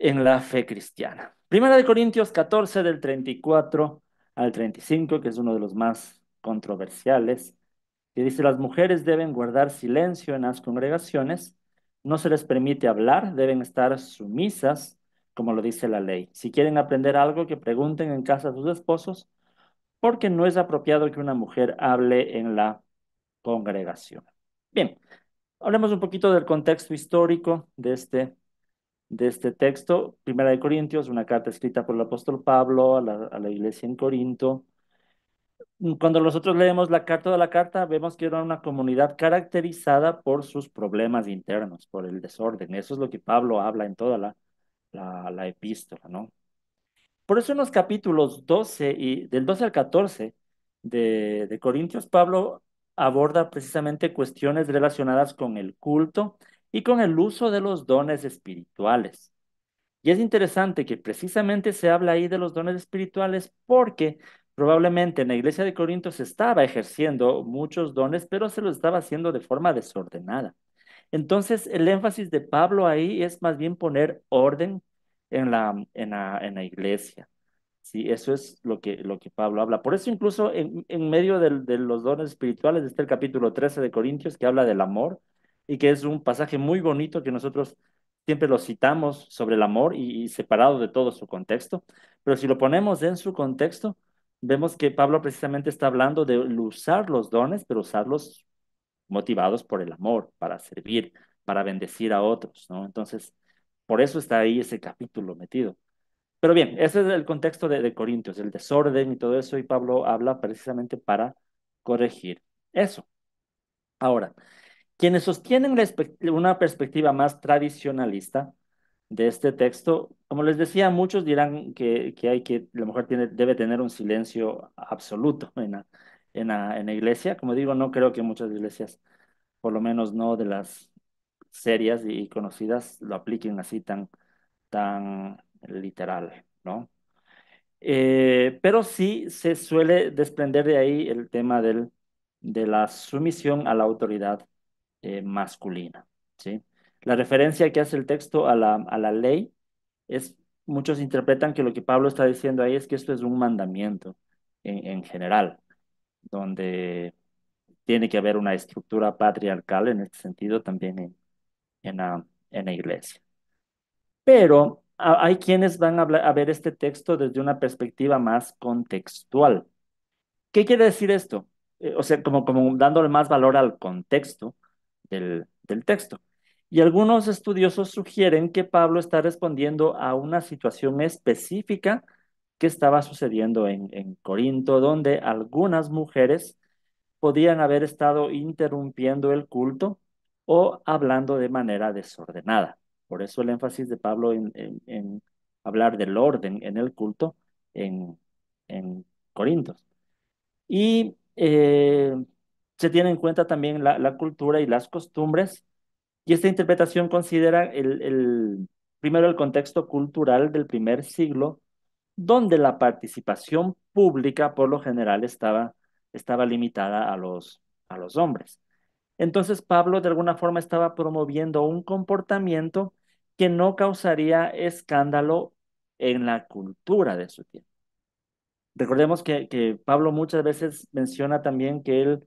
en la fe cristiana. Primera de Corintios 14 del 34 al 35, que es uno de los más controversiales, que dice, las mujeres deben guardar silencio en las congregaciones, no se les permite hablar, deben estar sumisas, como lo dice la ley. Si quieren aprender algo, que pregunten en casa a sus esposos, porque no es apropiado que una mujer hable en la congregación. Bien, hablemos un poquito del contexto histórico de este de este texto, Primera de Corintios, una carta escrita por el apóstol Pablo a la, iglesia en Corinto. Cuando nosotros leemos la carta de la carta, vemos que era una comunidad caracterizada por sus problemas internos, por el desorden. Eso es lo que Pablo habla en toda la, la, epístola, ¿no? Por eso en los capítulos 12 y del 12 al 14 de, de Corintios, Pablo aborda precisamente cuestiones relacionadas con el culto y con el uso de los dones espirituales. Y es interesante que precisamente se habla ahí de los dones espirituales porque probablemente en la iglesia de Corintios se estaba ejerciendo muchos dones, pero se los estaba haciendo de forma desordenada. Entonces, el énfasis de Pablo ahí es más bien poner orden en la, en la, iglesia. Sí, eso es lo que, lo que Pablo habla. Por eso incluso en, medio de, de los dones espirituales está el capítulo 13 de Corintios que habla del amor, y que es un pasaje muy bonito que nosotros siempre lo citamos sobre el amor y, separado de todo su contexto, pero si lo ponemos en su contexto, vemos que Pablo precisamente está hablando de usar los dones, pero usarlos motivados por el amor, para servir, para bendecir a otros, ¿no? Entonces, por eso está ahí ese capítulo metido. Pero bien, ese es el contexto de, de, Corintios, el desorden y todo eso, y Pablo habla precisamente para corregir eso. Ahora, quienes sostienen una perspectiva más tradicionalista de este texto, como les decía, muchos dirán que, que hay que, la mujer debe tener un silencio absoluto en la, en, iglesia. Como digo, no creo que muchas iglesias, por lo menos no de las serias y conocidas, lo apliquen así tan, tan literal, ¿no? Eh, pero sí se suele desprender de ahí el tema del, de la sumisión a la autoridad eh, masculina. ¿sí? La referencia que hace el texto a la, ley es, muchos interpretan que lo que Pablo está diciendo ahí es que esto es un mandamiento en, general, donde tiene que haber una estructura patriarcal en este sentido también en, en, la, iglesia. Pero hay quienes van a, ver este texto desde una perspectiva más contextual. ¿Qué quiere decir esto? Eh, o sea, como, como dándole más valor al contexto, del, texto. Y algunos estudiosos sugieren que Pablo está respondiendo a una situación específica que estaba sucediendo en, Corinto, donde algunas mujeres podían haber estado interrumpiendo el culto o hablando de manera desordenada. Por eso el énfasis de Pablo en, hablar del orden en el culto en, Corinto. Y eh, se tiene en cuenta también la, cultura y las costumbres, y esta interpretación considera el, primero el contexto cultural del primer siglo, donde la participación pública por lo general estaba, estaba limitada a los, a los hombres. Entonces Pablo de alguna forma estaba promoviendo un comportamiento que no causaría escándalo en la cultura de su tiempo. Recordemos que, que Pablo muchas veces menciona también que él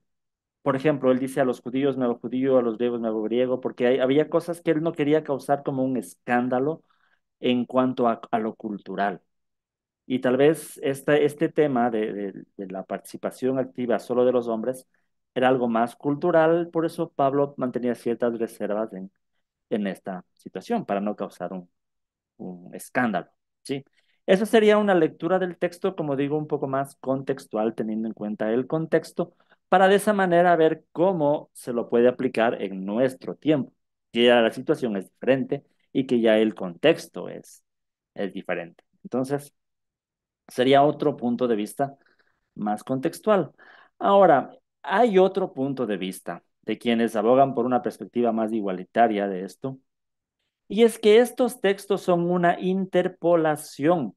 por ejemplo, él dice a los judíos nuevo judío, a los griegos nuevo griego, porque había cosas que él no quería causar como un escándalo en cuanto a, lo cultural. Y tal vez este, tema de, la participación activa solo de los hombres era algo más cultural, por eso Pablo mantenía ciertas reservas en, esta situación, para no causar un, escándalo. ¿sí? Eso sería una lectura del texto, como digo, un poco más contextual, teniendo en cuenta el contexto, para de esa manera ver cómo se lo puede aplicar en nuestro tiempo, que ya la situación es diferente y que ya el contexto es, es diferente. Entonces, sería otro punto de vista más contextual. Ahora, hay otro punto de vista de quienes abogan por una perspectiva más igualitaria de esto, y es que estos textos son una interpolación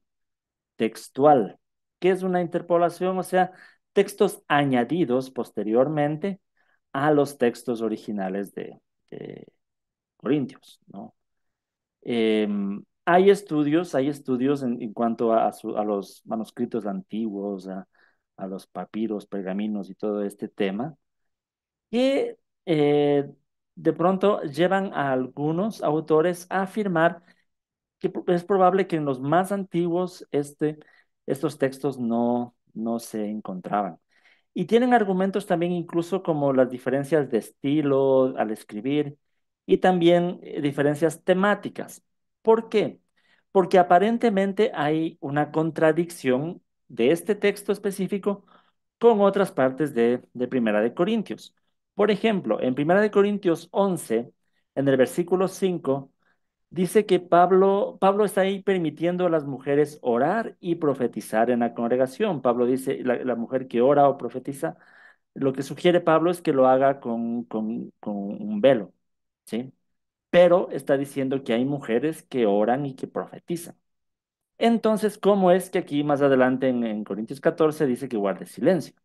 textual. ¿Qué es una interpolación? O sea, textos añadidos posteriormente a los textos originales de, Corintios. ¿no? Em, hay estudios, hay estudios en, cuanto a, los manuscritos antiguos, a, los papiros, pergaminos y todo este tema, que eh, de pronto llevan a algunos autores a afirmar que es probable que en los más antiguos este, estos textos no, no se encontraban. Y tienen argumentos también incluso como las diferencias de estilo al escribir y también eh, diferencias temáticas. ¿Por qué? Porque aparentemente hay una contradicción de este texto específico con otras partes de, de Primera de Corintios. Por ejemplo, en Primera de Corintios 11, en el versículo 5, dice que Pablo, Pablo está ahí permitiendo a las mujeres orar y profetizar en la congregación. Pablo dice, la, mujer que ora o profetiza, lo que sugiere Pablo es que lo haga con, con, un velo, ¿sí? Pero está diciendo que hay mujeres que oran y que profetizan. Entonces, ¿cómo es que aquí más adelante en, Corintios 14 dice que guarde silencio?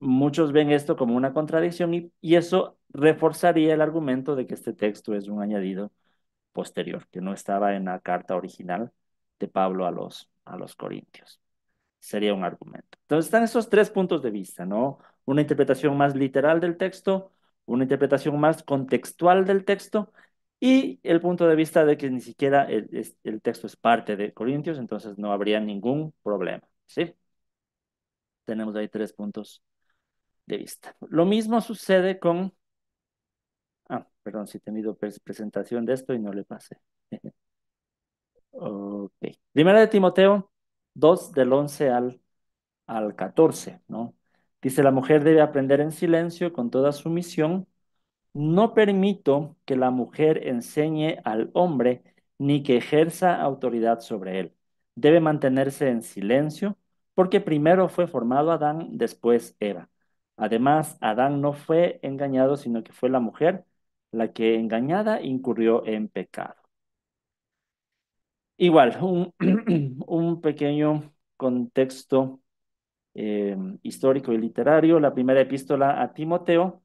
Muchos ven esto como una contradicción y, eso reforzaría el argumento de que este texto es un añadido posterior, que no estaba en la carta original de Pablo a los, a los corintios. Sería un argumento. Entonces están esos tres puntos de vista, ¿no? Una interpretación más literal del texto, una interpretación más contextual del texto y el punto de vista de que ni siquiera el, el texto es parte de Corintios, entonces no habría ningún problema, ¿sí? Tenemos ahí tres puntos de vista. Lo mismo sucede con Ah, perdón, si he tenido presentación de esto y no le pasé. ok. Primera de Timoteo 2, del 11 al, al 14, ¿no? Dice, la mujer debe aprender en silencio con toda su misión. No permito que la mujer enseñe al hombre ni que ejerza autoridad sobre él. Debe mantenerse en silencio porque primero fue formado Adán, después Eva. Además, Adán no fue engañado, sino que fue la mujer la que engañada incurrió en pecado. Igual, un, pequeño contexto em, histórico y literario. La primera epístola a Timoteo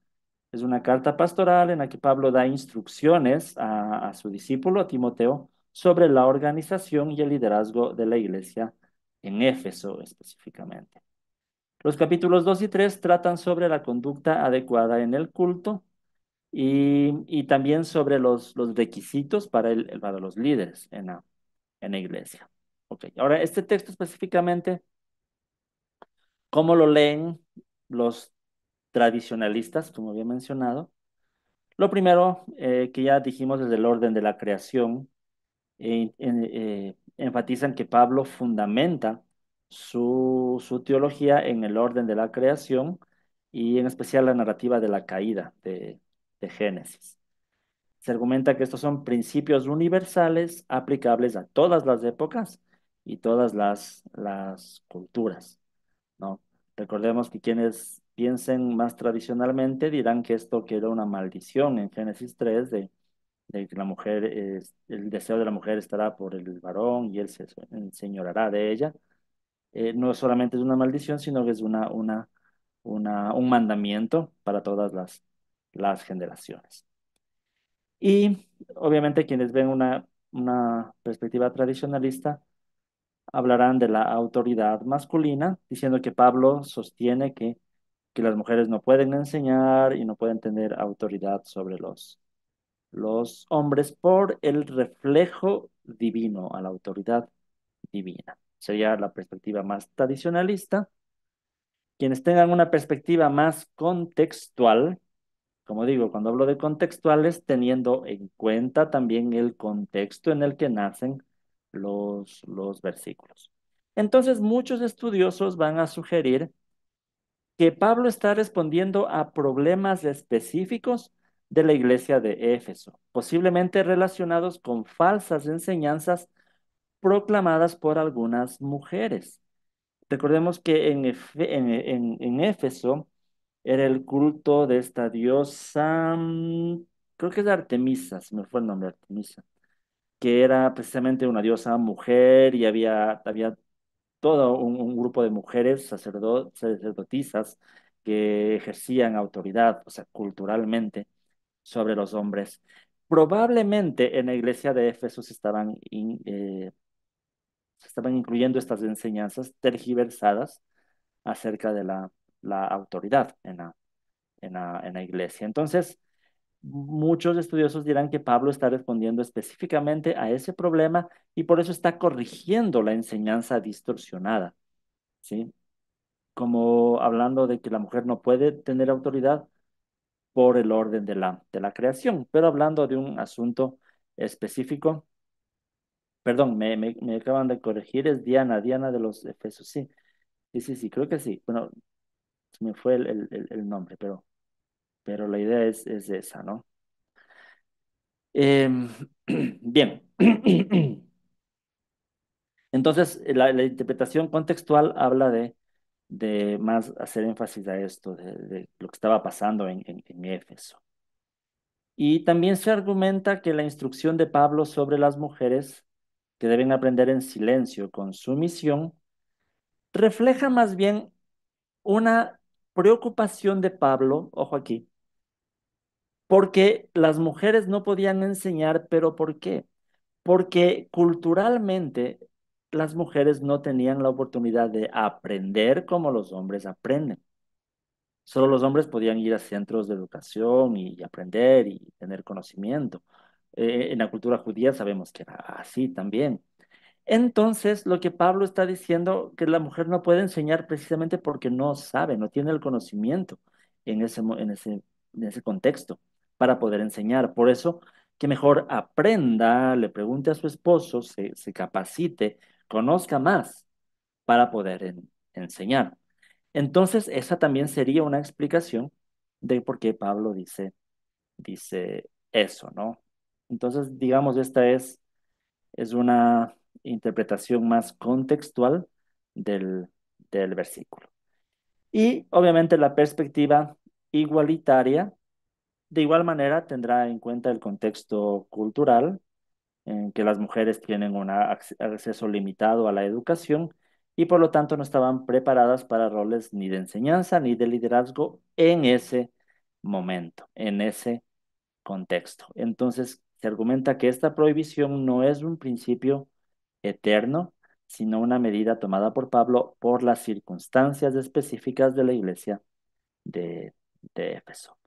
es una carta pastoral en la que Pablo da instrucciones a, a su discípulo, a Timoteo, sobre la organización y el liderazgo de la iglesia en Éfeso específicamente. Los capítulos 2 y 3 tratan sobre la conducta adecuada en el culto, y, y también sobre los, los requisitos para, el, para los líderes en la, en la iglesia. Okay. Ahora, este texto específicamente, ¿cómo lo leen los tradicionalistas, como había mencionado? Lo primero eh, que ya dijimos desde el orden de la creación, eh, eh, enfatizan que Pablo fundamenta su, su, teología en el orden de la creación y en especial la narrativa de la caída de, Génesis. Se argumenta que estos son principios universales aplicables a todas las épocas y todas las, las culturas. ¿no? Recordemos que quienes piensen más tradicionalmente dirán que esto queda una maldición en Génesis 3 de, que la mujer, es, el deseo de la mujer estará por el varón y él se enseñorará de ella. Eh, no solamente es una maldición, sino que es una, una, una, un mandamiento para todas las, las generaciones. Y obviamente quienes ven una, una perspectiva tradicionalista hablarán de la autoridad masculina, diciendo que Pablo sostiene que, que las mujeres no pueden enseñar y no pueden tener autoridad sobre los, los hombres por el reflejo divino a la autoridad divina. Sería la perspectiva más tradicionalista. Quienes tengan una perspectiva más contextual, como digo, cuando hablo de contextuales, teniendo en cuenta también el contexto en el que nacen los, los versículos. Entonces, muchos estudiosos van a sugerir que Pablo está respondiendo a problemas específicos de la iglesia de Éfeso, posiblemente relacionados con falsas enseñanzas proclamadas por algunas mujeres. Recordemos que en, en, en Éfeso era el culto de esta diosa, mm, creo que es Artemisa, se me fue el nombre, Artemisa, que era precisamente una diosa mujer y había, había todo un, grupo de mujeres sacerdotisas que ejercían autoridad, o sea, culturalmente, sobre los hombres. Probablemente en la iglesia de Éfeso estaban, eh, se estaban incluyendo estas enseñanzas tergiversadas acerca de la la autoridad en la, en la, iglesia. Entonces, muchos estudiosos dirán que Pablo está respondiendo específicamente a ese problema y por eso está corrigiendo la enseñanza distorsionada, ¿sí? Como hablando de que la mujer no puede tener autoridad por el orden de la, de la creación, pero hablando de un asunto específico. Perdón, me, acaban de corregir, es Diana, Diana de los Efesos, sí. Sí, sí, sí, creo que sí. Bueno, me fue el, nombre, pero, pero la idea es, es esa, ¿no? Em, bien. Entonces, la, interpretación contextual habla de, de más hacer énfasis a esto, de, lo que estaba pasando en, en, en Éfeso. Y también se argumenta que la instrucción de Pablo sobre las mujeres que deben aprender en silencio con sumisión refleja más bien una preocupación de Pablo, ojo aquí, porque las mujeres no podían enseñar, pero ¿por qué? Porque culturalmente las mujeres no tenían la oportunidad de aprender como los hombres aprenden. Solo los hombres podían ir a centros de educación y aprender y tener conocimiento. Eh, en la cultura judía sabemos que era así también. Entonces, lo que Pablo está diciendo, que la mujer no puede enseñar precisamente porque no sabe, no tiene el conocimiento en ese, en ese, en ese contexto para poder enseñar. Por eso, que mejor aprenda, le pregunte a su esposo, se, capacite, conozca más para poder enseñar. Entonces, esa también sería una explicación de por qué Pablo dice, dice eso, ¿no? Entonces, digamos, esta es, es una interpretación más contextual del, versículo. Y obviamente la perspectiva igualitaria de igual manera tendrá en cuenta el contexto cultural, en que las mujeres tienen un acceso limitado a la educación y por lo tanto no estaban preparadas para roles ni de enseñanza ni de liderazgo en ese momento, en ese contexto. Entonces, se argumenta que esta prohibición no es un principio eterno, sino una medida tomada por Pablo por las circunstancias específicas de la iglesia de, Éfeso.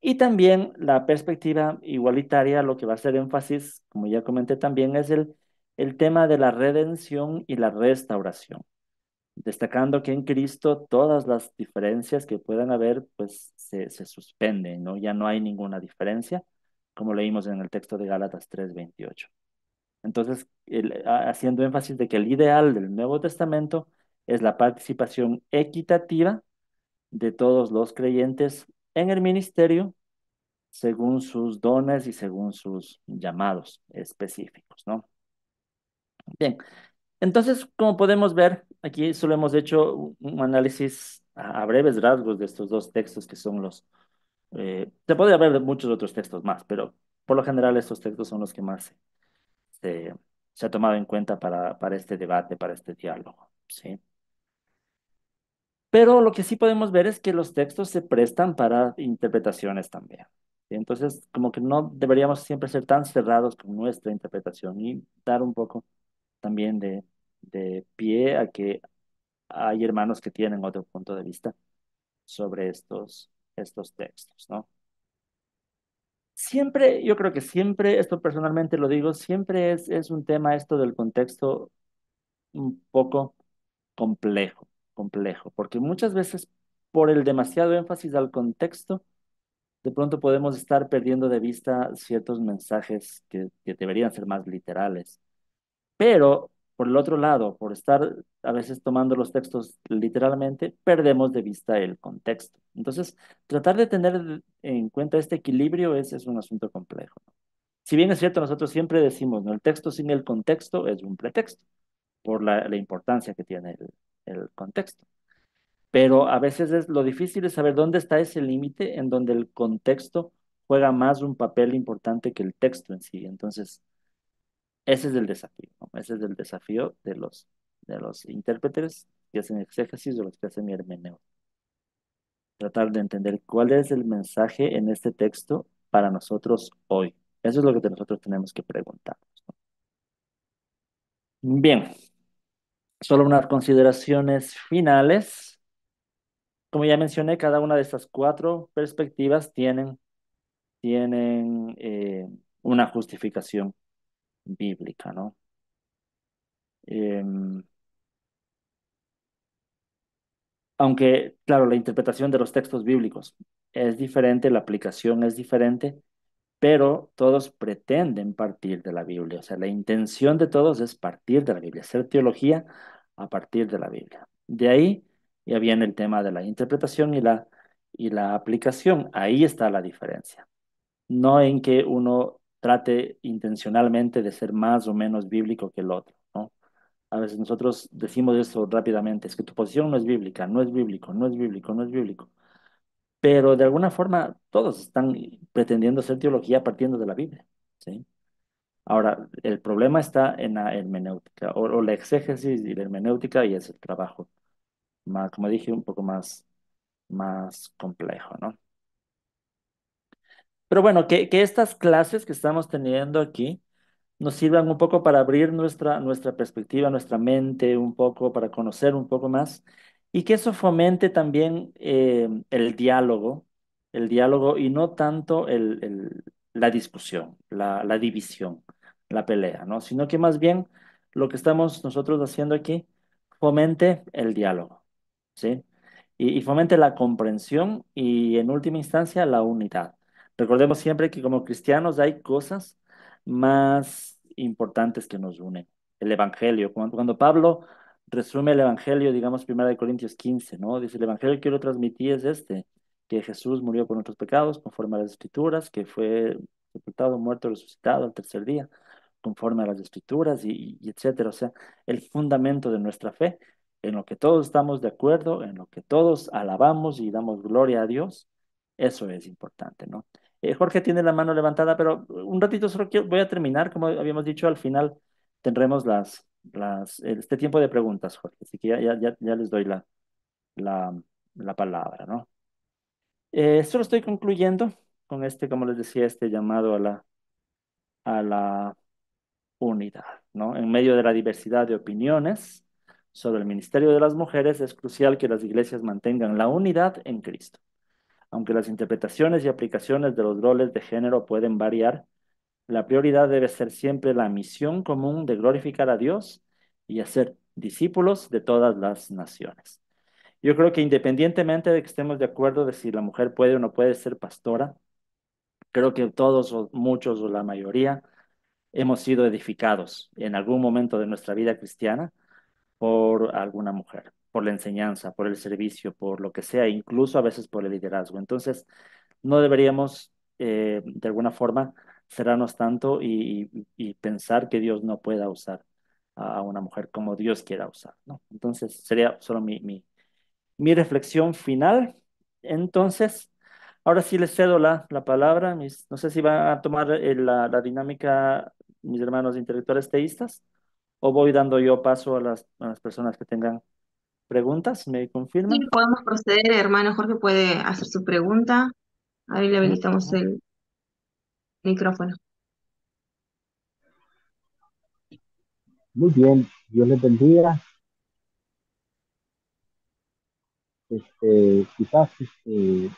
Y también la perspectiva igualitaria, lo que va a ser énfasis, como ya comenté también, es el, el tema de la redención y la restauración, destacando que en Cristo todas las diferencias que puedan haber, pues se, se suspenden, ¿no? Ya no hay ninguna diferencia, como leímos en el texto de Gálatas 3:28. Entonces, haciendo énfasis de que el ideal del Nuevo Testamento es la participación equitativa de todos los creyentes en el ministerio según sus dones y según sus llamados específicos, ¿no? Bien, entonces, como podemos ver, aquí solo hemos hecho un análisis a, breves rasgos de estos dos textos que son los... Eh, se podría ver muchos otros textos más, pero por lo general estos textos son los que más este, se ha tomado en cuenta para, para este debate, para este diálogo. ¿sí? Pero lo que sí podemos ver es que los textos se prestan para interpretaciones también. Entonces, como que no deberíamos siempre ser tan cerrados con nuestra interpretación y dar un poco también de, de pie a que hay hermanos que tienen otro punto de vista sobre estos, estos textos, ¿no? siempre, yo creo que siempre, esto personalmente lo digo, siempre es, es un tema esto del contexto un poco complejo, complejo, porque muchas veces por el demasiado énfasis al contexto, de pronto podemos estar perdiendo de vista ciertos mensajes que, que deberían ser más literales. Pero por el otro lado, por estar a veces tomando los textos literalmente, perdemos de vista el contexto. Entonces, tratar de tener en cuenta este equilibrio es, un asunto complejo. Si bien es cierto, nosotros siempre decimos, ¿no? el texto sin el contexto es un pretexto, por la, importancia que tiene el, contexto. Pero a veces es, lo difícil es saber dónde está ese límite en donde el contexto juega más un papel importante que el texto en sí. Entonces, ese es el desafío, Ese es el desafío de los, de los intérpretes que hacen exégesis o los que hacen hermeneo. Tratar de entender cuál es el mensaje en este texto para nosotros hoy. Eso es lo que nosotros tenemos que preguntarnos. Bien, solo unas consideraciones finales. Como ya mencioné, cada una de estas cuatro perspectivas tienen, tienen eh, una justificación bíblica, ¿no? Em, aunque, claro, la interpretación de los textos bíblicos es diferente, la aplicación es diferente, pero todos pretenden partir de la Biblia. O sea, la intención de todos es partir de la Biblia, hacer teología a partir de la Biblia. De ahí ya viene el tema de la interpretación y la, y la aplicación. Ahí está la diferencia. No en que uno trate intencionalmente de ser más o menos bíblico que el otro, ¿no? A veces nosotros decimos eso rápidamente, es que tu posición no es bíblica, no es bíblico, no es bíblico, no es bíblico. Pero de alguna forma todos están pretendiendo hacer teología partiendo de la Biblia, ¿sí? Ahora, el problema está en la hermenéutica, o, la exégesis y la hermenéutica, y es el trabajo, más, como dije, un poco más, más complejo, ¿no? Pero bueno, que, estas clases que estamos teniendo aquí nos sirvan un poco para abrir nuestra, nuestra perspectiva, nuestra mente un poco, para conocer un poco más, y que eso fomente también eh, el diálogo, el diálogo y no tanto el, la discusión, la, división, la pelea, ¿no? Sino que más bien lo que estamos nosotros haciendo aquí fomente el diálogo, ¿sí? Y, y fomente la comprensión y en última instancia la unidad. Recordemos siempre que como cristianos hay cosas más importantes que nos unen. El Evangelio. Cuando, Pablo resume el Evangelio, digamos, 1 Corintios 15, ¿no? Dice, el Evangelio que quiero transmitir es este, que Jesús murió por nuestros pecados conforme a las Escrituras, que fue sepultado, muerto, resucitado al tercer día, conforme a las Escrituras y, y etcétera. O sea, el fundamento de nuestra fe, en lo que todos estamos de acuerdo, en lo que todos alabamos y damos gloria a Dios, eso es importante, ¿no? Eh, Jorge tiene la mano levantada, pero un ratito solo voy a terminar. Como habíamos dicho, al final tendremos las, este tiempo de preguntas, Jorge. Así que ya, les doy la, palabra, ¿no? Eh, solo estoy concluyendo con este, como les decía, este llamado a la, a la unidad, ¿no? En medio de la diversidad de opiniones sobre el ministerio de las mujeres, es crucial que las iglesias mantengan la unidad en Cristo. Aunque las interpretaciones y aplicaciones de los roles de género pueden variar, la prioridad debe ser siempre la misión común de glorificar a Dios y hacer discípulos de todas las naciones. Yo creo que independientemente de que estemos de acuerdo de si la mujer puede o no puede ser pastora, creo que todos o muchos o la mayoría hemos sido edificados en algún momento de nuestra vida cristiana por alguna mujer por la enseñanza, por el servicio, por lo que sea, incluso a veces por el liderazgo. Entonces, no deberíamos, eh, de alguna forma, cerrarnos tanto y, pensar que Dios no pueda usar a una mujer como Dios quiera usar. ¿no? Entonces, sería solo mi, mi, reflexión final. Entonces, ahora sí les cedo la, la palabra. no sé si van a tomar eh, la, la dinámica mis hermanos intelectuales teístas o voy dando yo paso a las, a las personas que tengan preguntas, ¿me confirma? Sí, podemos proceder, hermano Jorge puede hacer su pregunta. Ahí le habilitamos el micrófono. Muy bien, Dios le bendiga. Este, quizás, este, eh,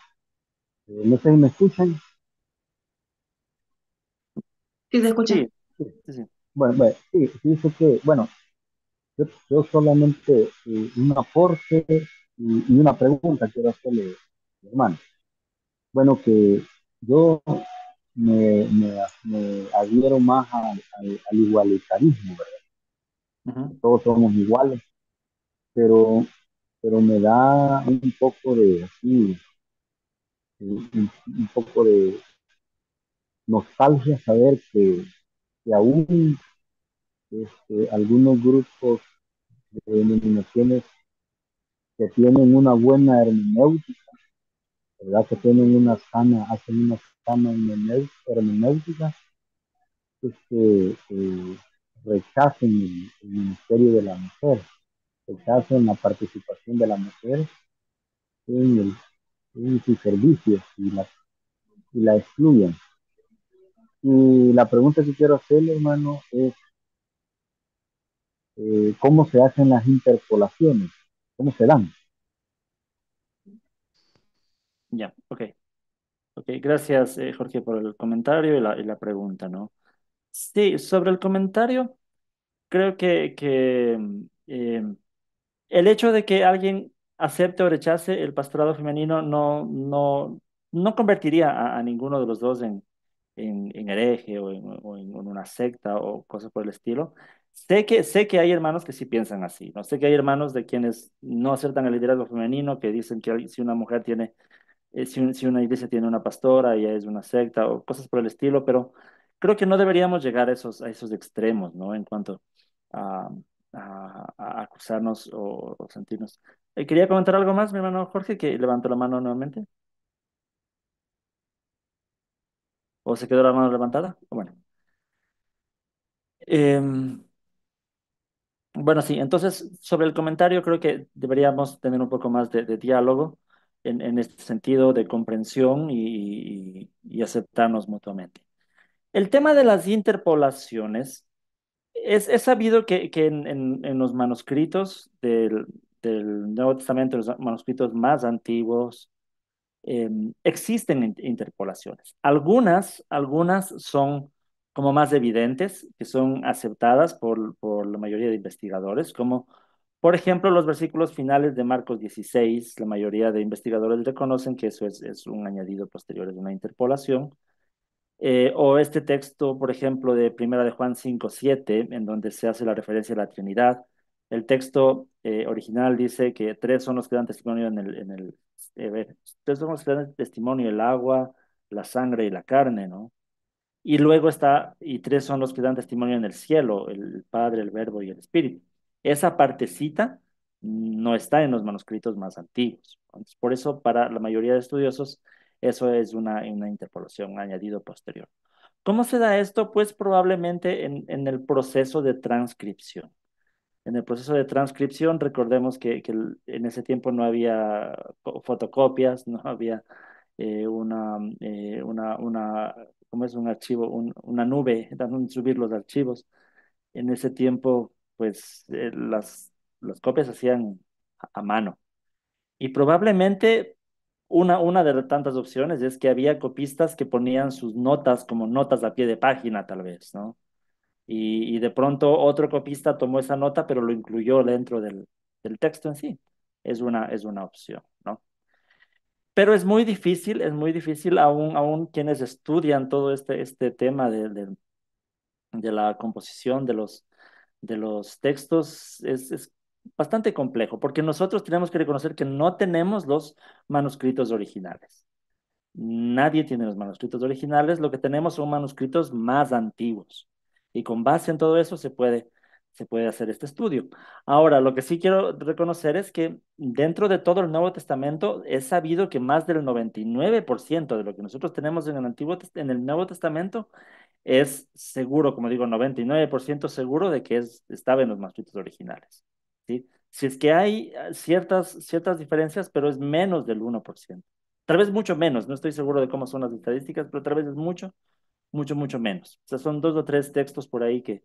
no sé si me escuchan. Sí, se escucha. Bueno, bueno, sí, dice que, bueno, yo, solamente eh, un aporte y, una pregunta quiero hacerle, hermano. Bueno, que yo me, adhiero más al igualitarismo, ¿verdad? Todos somos iguales, pero, pero me da un poco de, así, un, poco de nostalgia saber que, que aún este, algunos grupos de denominaciones que tienen una buena hermenéutica, ¿verdad? Que tienen una sana, hacen una sana hermenéutica, que este, eh, el, ministerio de la mujer, rechazan la participación de la mujer en, sus servicios y la, y la excluyen. Y la pregunta que quiero hacerle, hermano, es eh, cómo se hacen las interpolaciones, cómo se dan. Ya, ok. Ok, gracias eh, Jorge por el comentario y la, y la, pregunta, ¿no? Sí, sobre el comentario, creo que, que em, el hecho de que alguien acepte o rechace el pastorado femenino no, no, no convertiría a, ninguno de los dos en, en, hereje o en, o en, una secta o cosas por el estilo, Sé que, sé que hay hermanos que sí piensan así, ¿no? Sé que hay hermanos de quienes no acertan el liderazgo femenino, que dicen que si una mujer tiene, eh, si, una iglesia tiene una pastora, ella es una secta o cosas por el estilo, pero creo que no deberíamos llegar a esos, a esos extremos, ¿no? En cuanto a, a, acusarnos o, sentirnos. Eh, quería comentar algo más, mi hermano Jorge, que levantó la mano nuevamente. ¿O se quedó la mano levantada? Bueno. Eh, bueno, sí, entonces sobre el comentario creo que deberíamos tener un poco más de, diálogo en, en, este sentido, de comprensión y, aceptarnos mutuamente. El tema de las interpolaciones, es, sabido que, en, los manuscritos del, del, Nuevo Testamento, los manuscritos más antiguos, em, existen interpolaciones. Algunas, algunas son como más evidentes, que son aceptadas por, por la mayoría de investigadores, como por ejemplo los versículos finales de Marcos 16, la mayoría de investigadores reconocen que eso es, un añadido posterior, de una interpolación. Eh, o este texto, por ejemplo, de Primera de Juan 5, 7, en donde se hace la referencia a la Trinidad. El texto eh, original dice que tres son los que dan testimonio en el... En el eh, tres son los que dan testimonio el agua, la sangre y la carne, ¿no? Y luego está, y tres son los que dan testimonio en el cielo, el Padre, el Verbo y el Espíritu. Esa partecita no está en los manuscritos más antiguos. por eso, para la mayoría de estudiosos, eso es una, una interpolación, añadida añadido posterior. ¿Cómo se da esto? Pues probablemente en, el proceso de transcripción. En el proceso de transcripción, recordemos que, en ese tiempo no había fotocopias, no había eh, eh, una, una como es un archivo, una nube, donde subir los archivos. En ese tiempo, pues eh, las, las copias se hacían a, mano. Y probablemente una, una de tantas opciones es que había copistas que ponían sus notas como notas a pie de página, tal vez, ¿no? Y, y, de pronto otro copista tomó esa nota, pero lo incluyó dentro del, del texto en sí. Es una, es una opción, ¿no? Pero es muy difícil, es muy difícil aún, quienes estudian todo este, este tema de, la composición de los, textos, es bastante complejo, porque nosotros tenemos que reconocer que no tenemos los manuscritos originales. Nadie tiene los manuscritos originales, lo que tenemos son manuscritos más antiguos. Y con base en todo eso se puede se puede hacer este estudio. Ahora, lo que sí quiero reconocer es que dentro de todo el Nuevo Testamento es sabido que más del 99% de lo que nosotros tenemos en el, Antiguo, en el Nuevo Testamento es seguro, como digo, 99% seguro de que es, estaba en los manuscritos originales. ¿sí? Si es que hay ah, ciertas, ciertas diferencias, pero es menos del 1%. Tal vez mucho menos, no estoy seguro de cómo son las estadísticas, pero tal vez es mucho, mucho, mucho menos. O sea, son dos o tres textos por ahí que,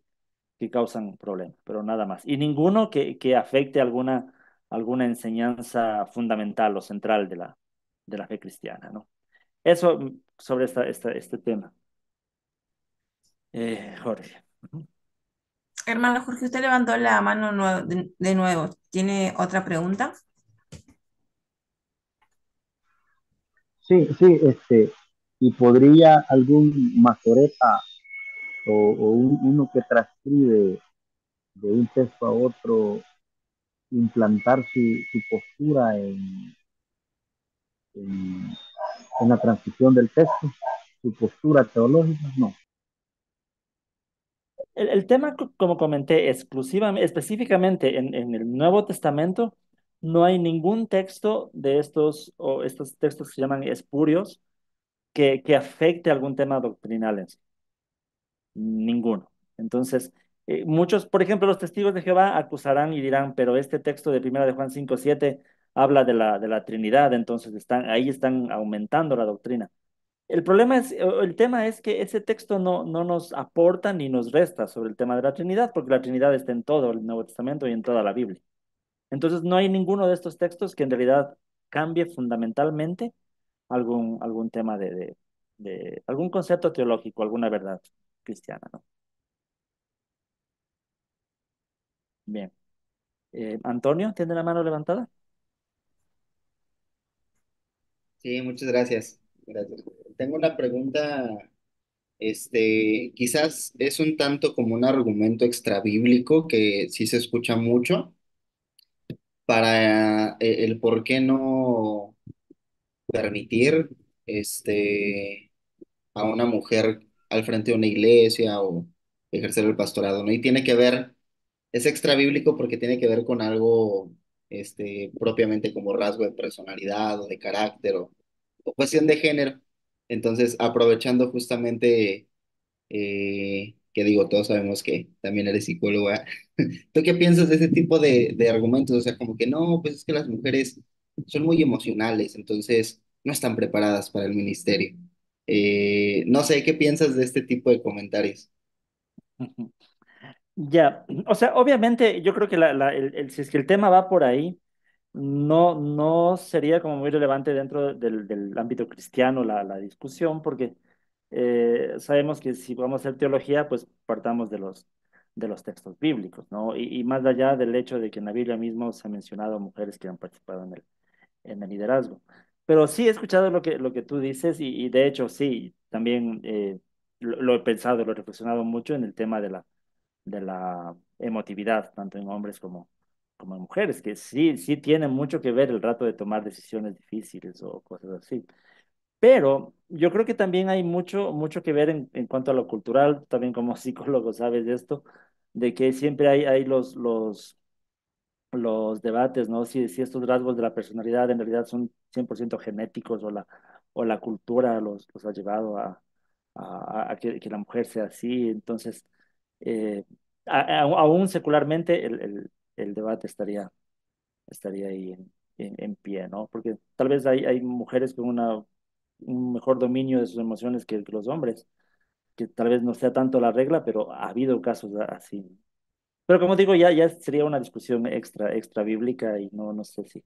que causan problemas, pero nada más. Y ninguno que, que afecte alguna, alguna enseñanza fundamental o central de la, de la fe cristiana, ¿no? Eso mm, sobre esta, este tema. Eh, Jorge. Hermano Jorge, usted levantó la mano de nuevo. ¿Tiene otra pregunta? Sí, sí, este, y podría algún mazoreta o, uno que transcribe de un texto a otro, implantar su, su postura en, en, la transición del texto, su postura teológica, no. El, tema, como comenté, exclusivamente, específicamente en, en, el Nuevo Testamento, no hay ningún texto de estos, o estos textos que se llaman espurios, que, que afecte algún tema doctrinal en sí. Ninguno. Entonces, eh, muchos, por ejemplo, los testigos de Jehová acusarán y dirán, pero este texto de primera de Juan 5, 7 habla de la, de la Trinidad, entonces están, ahí están aumentando la doctrina. El problema es, el tema es que ese texto no, no nos aporta ni nos resta sobre el tema de la Trinidad, porque la Trinidad está en todo el Nuevo Testamento y en toda la Biblia. Entonces no hay ninguno de estos textos que en realidad cambie fundamentalmente algún, algún tema de, de algún concepto teológico, alguna verdad cristiana, ¿no? Bien. Eh, Antonio, ¿tiene la mano levantada? Sí, muchas gracias. Tengo una pregunta, este, quizás es un tanto como un argumento extrabíblico que sí se escucha mucho para eh, el por qué no permitir este, a una mujer al frente de una iglesia o ejercer el pastorado, ¿no? Y tiene que ver, es extrabíblico porque tiene que ver con algo este, propiamente como rasgo de personalidad o de carácter o, cuestión de género. Entonces, aprovechando justamente eh, que digo, todos sabemos que también eres psicóloga, ¿tú qué piensas de ese tipo de, de argumentos? O sea, como que no, pues es que las mujeres son muy emocionales, entonces no están preparadas para el ministerio. Eh, no sé, ¿qué piensas de este tipo de comentarios? Ya, o sea, obviamente yo creo que el, si es que el tema va por ahí, no, no sería como muy relevante dentro del, ámbito cristiano la, discusión, porque eh, sabemos que si vamos a hacer teología, pues partamos de los, textos bíblicos, ¿no? Y, más allá del hecho de que en la Biblia mismo se ha mencionado mujeres que han participado en el liderazgo. Pero sí he escuchado lo que, lo que tú dices y, de hecho sí, también eh, lo, he pensado, lo he reflexionado mucho en el tema de la, de la emotividad, tanto en hombres como, como en mujeres, que sí, sí tiene mucho que ver el rato de tomar decisiones difíciles o cosas así. Pero yo creo que también hay mucho, mucho que ver en, cuanto a lo cultural, también como psicólogo sabes de esto, de que siempre hay, hay los, los debates, ¿no? Si, si estos rasgos de la personalidad en realidad son 100% genéticos o la, o la cultura los, los ha llevado a, que, la mujer sea así. Entonces, eh, aún secularmente el, debate estaría, estaría ahí en, pie, ¿no? Porque tal vez hay, mujeres con una, un mejor dominio de sus emociones que, que los hombres, que tal vez no sea tanto la regla, pero ha habido casos así. Pero como digo, ya, ya sería una discusión extra, extra bíblica y no, no sé si,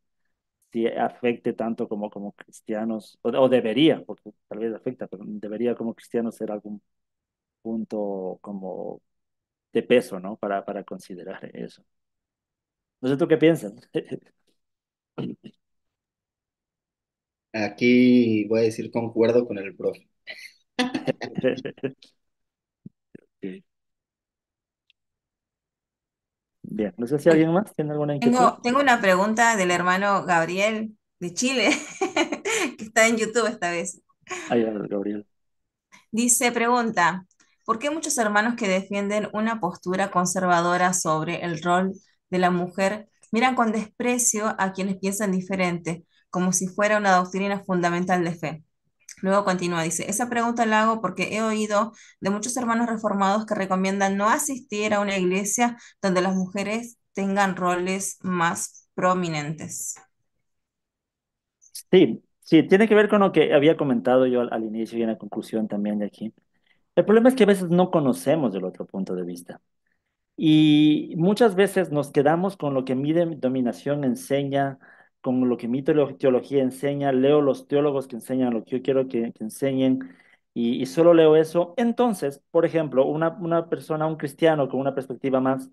si afecte tanto como, como cristianos, o, debería, porque tal vez afecta, pero debería como cristianos ser algún punto como de peso, ¿no? Para, para considerar eso. No sé tú qué piensas. Aquí voy a decir concuerdo con el profe. Bien, no sé si alguien más tiene alguna inquietud. Tengo, una pregunta del hermano Gabriel de Chile, que está en YouTube esta vez. Gabriel. Dice, pregunta, ¿por qué muchos hermanos que defienden una postura conservadora sobre el rol de la mujer miran con desprecio a quienes piensan diferente, como si fuera una doctrina fundamental de fe? Luego continúa, dice, esa pregunta la hago porque he oído de muchos hermanos reformados que recomiendan no asistir a una iglesia donde las mujeres tengan roles más prominentes. Sí, sí, tiene que ver con lo que había comentado yo al, inicio y en la conclusión también de aquí. El problema es que a veces no conocemos del otro punto de vista. Y muchas veces nos quedamos con lo que mi dominación enseña, con lo que mi teología enseña, leo los teólogos que enseñan lo que yo quiero que, enseñen y, solo leo eso. Entonces, por ejemplo, una, una persona, un cristiano con una perspectiva más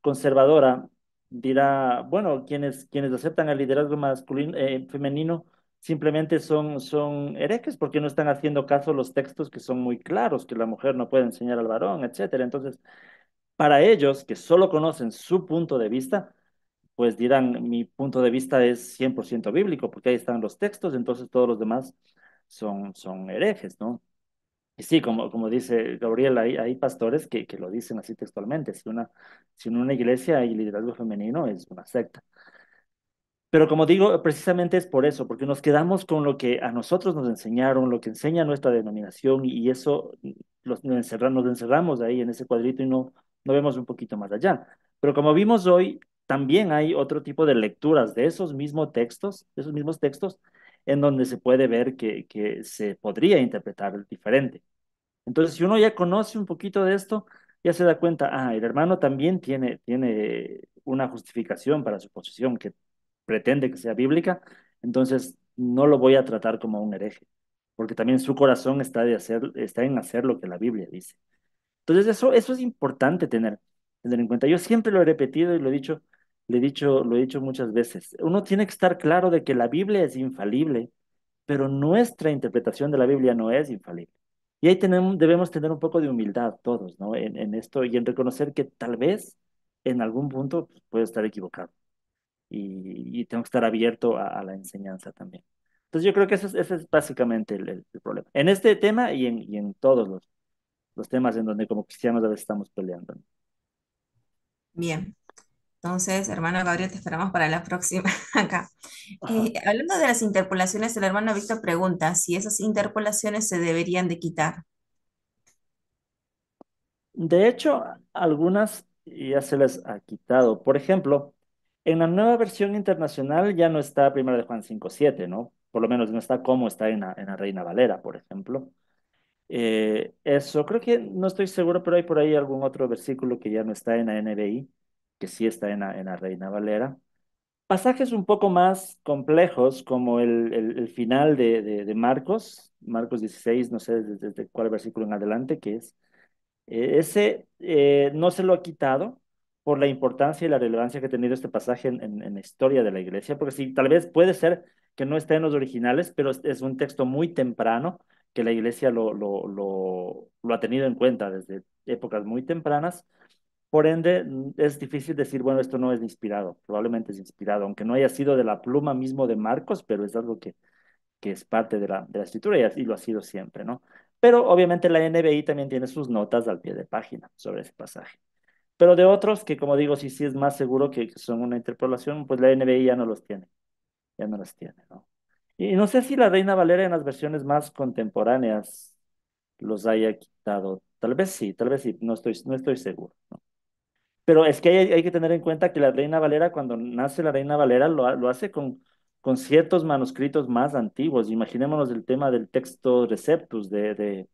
conservadora dirá, bueno, quienes, quienes aceptan el liderazgo masculino, eh, femenino simplemente son, son herejes porque no están haciendo caso los textos que son muy claros, que la mujer no puede enseñar al varón, etc. Entonces, para ellos que solo conocen su punto de vista, pues dirán, mi punto de vista es 100% bíblico, porque ahí están los textos, entonces todos los demás son, son herejes, ¿no? Y sí, como, como dice Gabriel, hay, hay pastores que, que, lo dicen así textualmente, si, una, si en una iglesia hay liderazgo femenino es una secta. Pero como digo, precisamente es por eso, porque nos quedamos con lo que a nosotros nos enseñaron, lo que enseña nuestra denominación y eso los, nos, encerramos, nos encerramos ahí en ese cuadrito y no, no vemos un poquito más allá. Pero como vimos hoy, también hay otro tipo de lecturas de esos mismos textos, esos mismos textos, en donde se puede ver que, que se podría interpretar diferente. Entonces, si uno ya conoce un poquito de esto, ya se da cuenta, ah, el hermano también tiene, tiene una justificación para su posición que pretende que sea bíblica, entonces no lo voy a tratar como un hereje, porque también su corazón está, de hacer, está en hacer lo que la Biblia dice. Entonces, eso, eso es importante tener, tener en cuenta. Yo siempre lo he repetido y lo he dicho, le he dicho, lo he dicho muchas veces, uno tiene que estar claro de que la Biblia es infalible, pero nuestra interpretación de la Biblia no es infalible. Y ahí tenemos, debemos tener un poco de humildad todos, ¿no? En, esto y en reconocer que tal vez en algún punto pues, puedo estar equivocado y, tengo que estar abierto a, la enseñanza también. Entonces yo creo que ese es básicamente el, problema. En este tema y en, todos los, los temas en donde como cristianos a veces estamos peleando. Bien, entonces, hermano Gabriel, te esperamos para la próxima acá. Eh, hablando de las interpolaciones, el hermano Víctor pregunta si esas interpolaciones se deberían de quitar. De hecho, algunas ya se les ha quitado. Por ejemplo, en la nueva versión internacional ya no está Primera de Juan 5.7, ¿no? Por lo menos no está como está en la, Reina Valera, por ejemplo. Eh, eso, creo que no estoy seguro, pero hay por ahí algún otro versículo que ya no está en la NBI que sí está en la, Reina Valera. Pasajes un poco más complejos, como el, final de, Marcos, Marcos 16, no sé desde, cuál versículo en adelante, que es. E, ese eh, no se lo ha quitado por la importancia y la relevancia que ha tenido este pasaje en, la historia de la iglesia, porque sí, tal vez puede ser que no esté en los originales, pero es un texto muy temprano que la iglesia lo ha tenido en cuenta desde épocas muy tempranas por ende, es difícil decir, bueno, esto no es inspirado, probablemente es inspirado, aunque no haya sido de la pluma mismo de Marcos, pero es algo que, que es parte de la, de la escritura y, lo ha sido siempre, ¿no? Pero obviamente la NBI también tiene sus notas al pie de página sobre ese pasaje. Pero de otros que, como digo, si sí es más seguro que son una interpolación, pues la NBI ya no los tiene, ya no las tiene, ¿no? Y no sé si la Reina Valera en las versiones más contemporáneas los haya quitado. Tal vez sí, tal vez sí, no estoy, no estoy seguro, ¿no? Pero es que hay, que tener en cuenta que la Reina Valera, cuando nace la Reina Valera, lo, hace con, con ciertos manuscritos más antiguos. Imaginémonos el tema del texto Receptus de, de,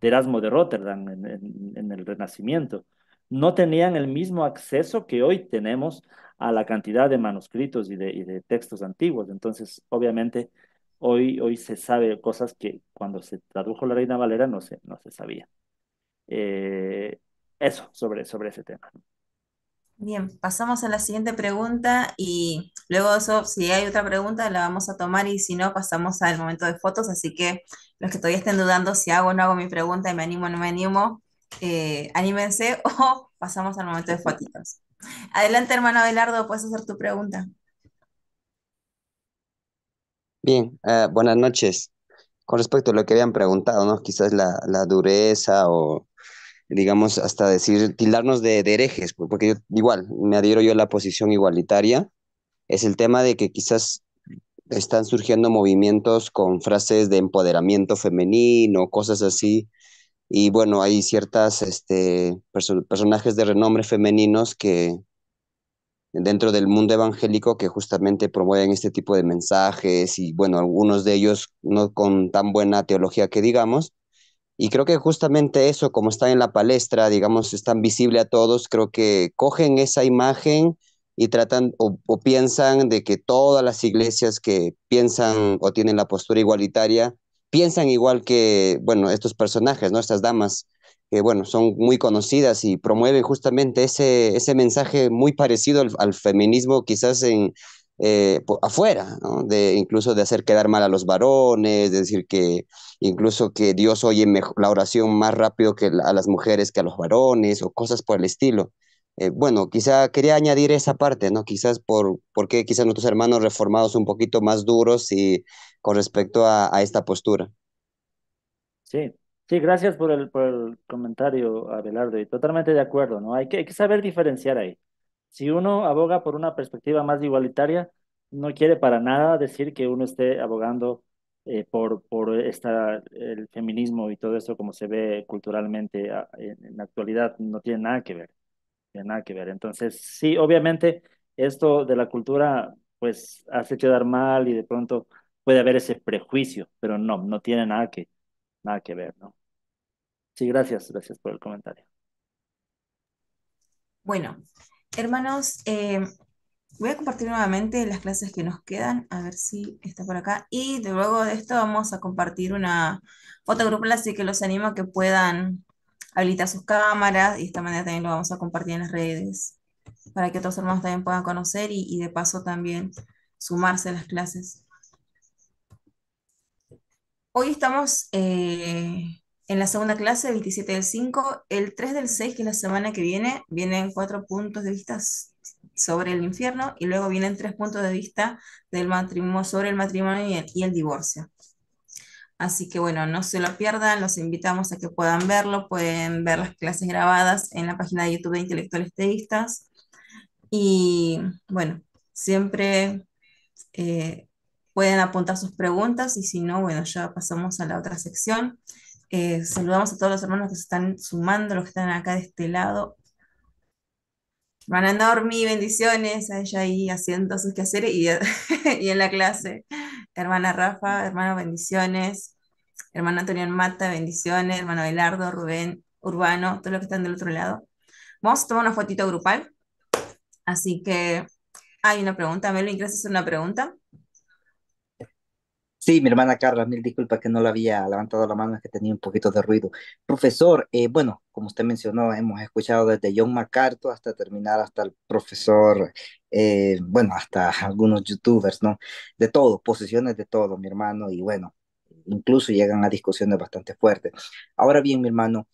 de Erasmo de Rotterdam en, el Renacimiento. No tenían el mismo acceso que hoy tenemos a la cantidad de manuscritos y de, textos antiguos. Entonces, obviamente, hoy, hoy se sabe cosas que cuando se tradujo la Reina Valera no se, no se sabía. Eh, eso sobre, sobre ese tema. Bien, pasamos a la siguiente pregunta y luego eso, si hay otra pregunta, la vamos a tomar y si no, pasamos al momento de fotos. Así que los que todavía estén dudando si hago o no hago mi pregunta y me animo o no me animo, eh, anímense o pasamos al momento de fotitos. Adelante, hermano Abelardo, puedes hacer tu pregunta. Bien, eh, buenas noches. Con respecto a lo que habían preguntado, ¿no? Quizás la dureza o digamos, hasta decir, tildarnos de, herejes, pues, porque igual, me adhiero yo a la posición igualitaria, es el tema de que quizás están surgiendo movimientos con frases de empoderamiento femenino, cosas así, y bueno, hay ciertas este, personajes de renombre femeninos que dentro del mundo evangélico que justamente promueven este tipo de mensajes y bueno, algunos de ellos no con tan buena teología que digamos, y creo que justamente eso, como está en la palestra, digamos, es tan visible a todos, creo que cogen esa imagen y tratan o, piensan de que todas las iglesias que piensan o tienen la postura igualitaria, piensan igual que, bueno, estos personajes, ¿no? Estas damas, que, bueno, son muy conocidas y promueven justamente ese, ese mensaje muy parecido al feminismo, quizás en, eh, afuera, ¿no? de, incluso de hacer quedar mal a los varones, de decir que incluso que Dios oye la oración más rápido que a las mujeres que a los varones o cosas por el estilo. Eh, bueno, quizá quería añadir esa parte, ¿no? Quizás por porque quizás nuestros hermanos reformados un poquito más duros y con respecto a, esta postura. Sí, sí, gracias por el, por el comentario, Abelardo, y totalmente de acuerdo, ¿no? hay que saber diferenciar ahí si uno aboga por una perspectiva más igualitaria, no quiere para nada decir que uno esté abogando eh, por, por esta, el feminismo y todo eso como se ve culturalmente en, la actualidad, no tiene nada que ver, tiene nada que ver. Entonces, sí, obviamente esto de la cultura pues hace quedar mal y de pronto puede haber ese prejuicio, pero no, no tiene nada que, nada que ver, ¿no? Sí, gracias, gracias por el comentario. Bueno, hermanos, eh, voy a compartir nuevamente las clases que nos quedan, a ver si está por acá. Y luego de esto vamos a compartir una foto grupal, así que los animo a que puedan habilitar sus cámaras y de esta manera también lo vamos a compartir en las redes para que otros hermanos también puedan conocer y, de paso también sumarse a las clases. Hoy estamos eh, en la segunda clase, el 27 del 5, el 3 del 6, que es la semana que viene, vienen cuatro puntos de vista sobre el infierno y luego vienen tres puntos de vista del matrimonio, sobre el matrimonio y el, divorcio. Así que bueno, no se lo pierdan, los invitamos a que puedan verlo, pueden ver las clases grabadas en la página de YouTube de Intelectuales Teístas. Y bueno, siempre eh, pueden apuntar sus preguntas y si no, bueno, ya pasamos a la otra sección. Eh, saludamos a todos los hermanos que se están sumando, los que están acá de este lado. Hermana Normi, bendiciones a ella ahí haciendo sus quehaceres y, en la clase. Hermana Rafa, hermano, bendiciones. Hermano Antonio Mata, bendiciones. Hermano Belardo, Rubén, Urbano, todos los que están del otro lado. Vamos a tomar una fotito grupal. Así que hay una pregunta. Melvin, que hacer una pregunta? Sí, mi hermana Carla, mil disculpas que no la había levantado la mano, es que tenía un poquito de ruido. Profesor, eh, bueno, como usted mencionó, hemos escuchado desde John MacArthur hasta terminar hasta el profesor, eh, bueno, hasta algunos youtubers, ¿no? De todo, posiciones de todo, mi hermano, y bueno, incluso llegan a discusiones bastante fuertes. Ahora bien, mi hermano,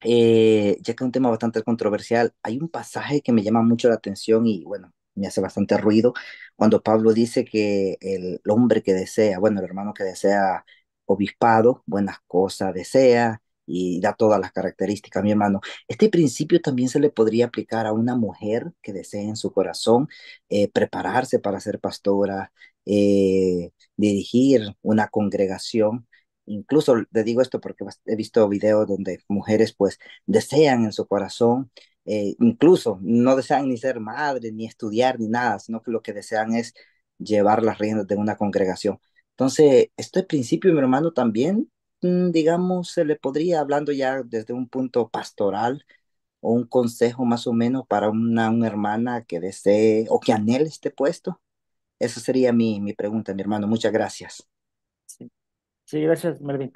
eh, ya que es un tema bastante controversial, hay un pasaje que me llama mucho la atención y bueno, me hace bastante ruido cuando Pablo dice que el hombre que desea, bueno, el hermano que desea obispado, buenas cosas desea y da todas las características, mi hermano. Este principio también se le podría aplicar a una mujer que desea en su corazón eh, prepararse para ser pastora, eh, dirigir una congregación. Incluso le digo esto porque he visto videos donde mujeres pues desean en su corazón eh, incluso no desean ni ser madre, ni estudiar, ni nada, sino que lo que desean es llevar las riendas de una congregación. Entonces, este principio, mi hermano, también, mm, digamos, se le podría, hablando ya desde un punto pastoral, o un consejo más o menos para una, hermana que desee o que anhele este puesto? Esa sería mi, mi pregunta, mi hermano. Muchas gracias. Sí, sí gracias, Melvin.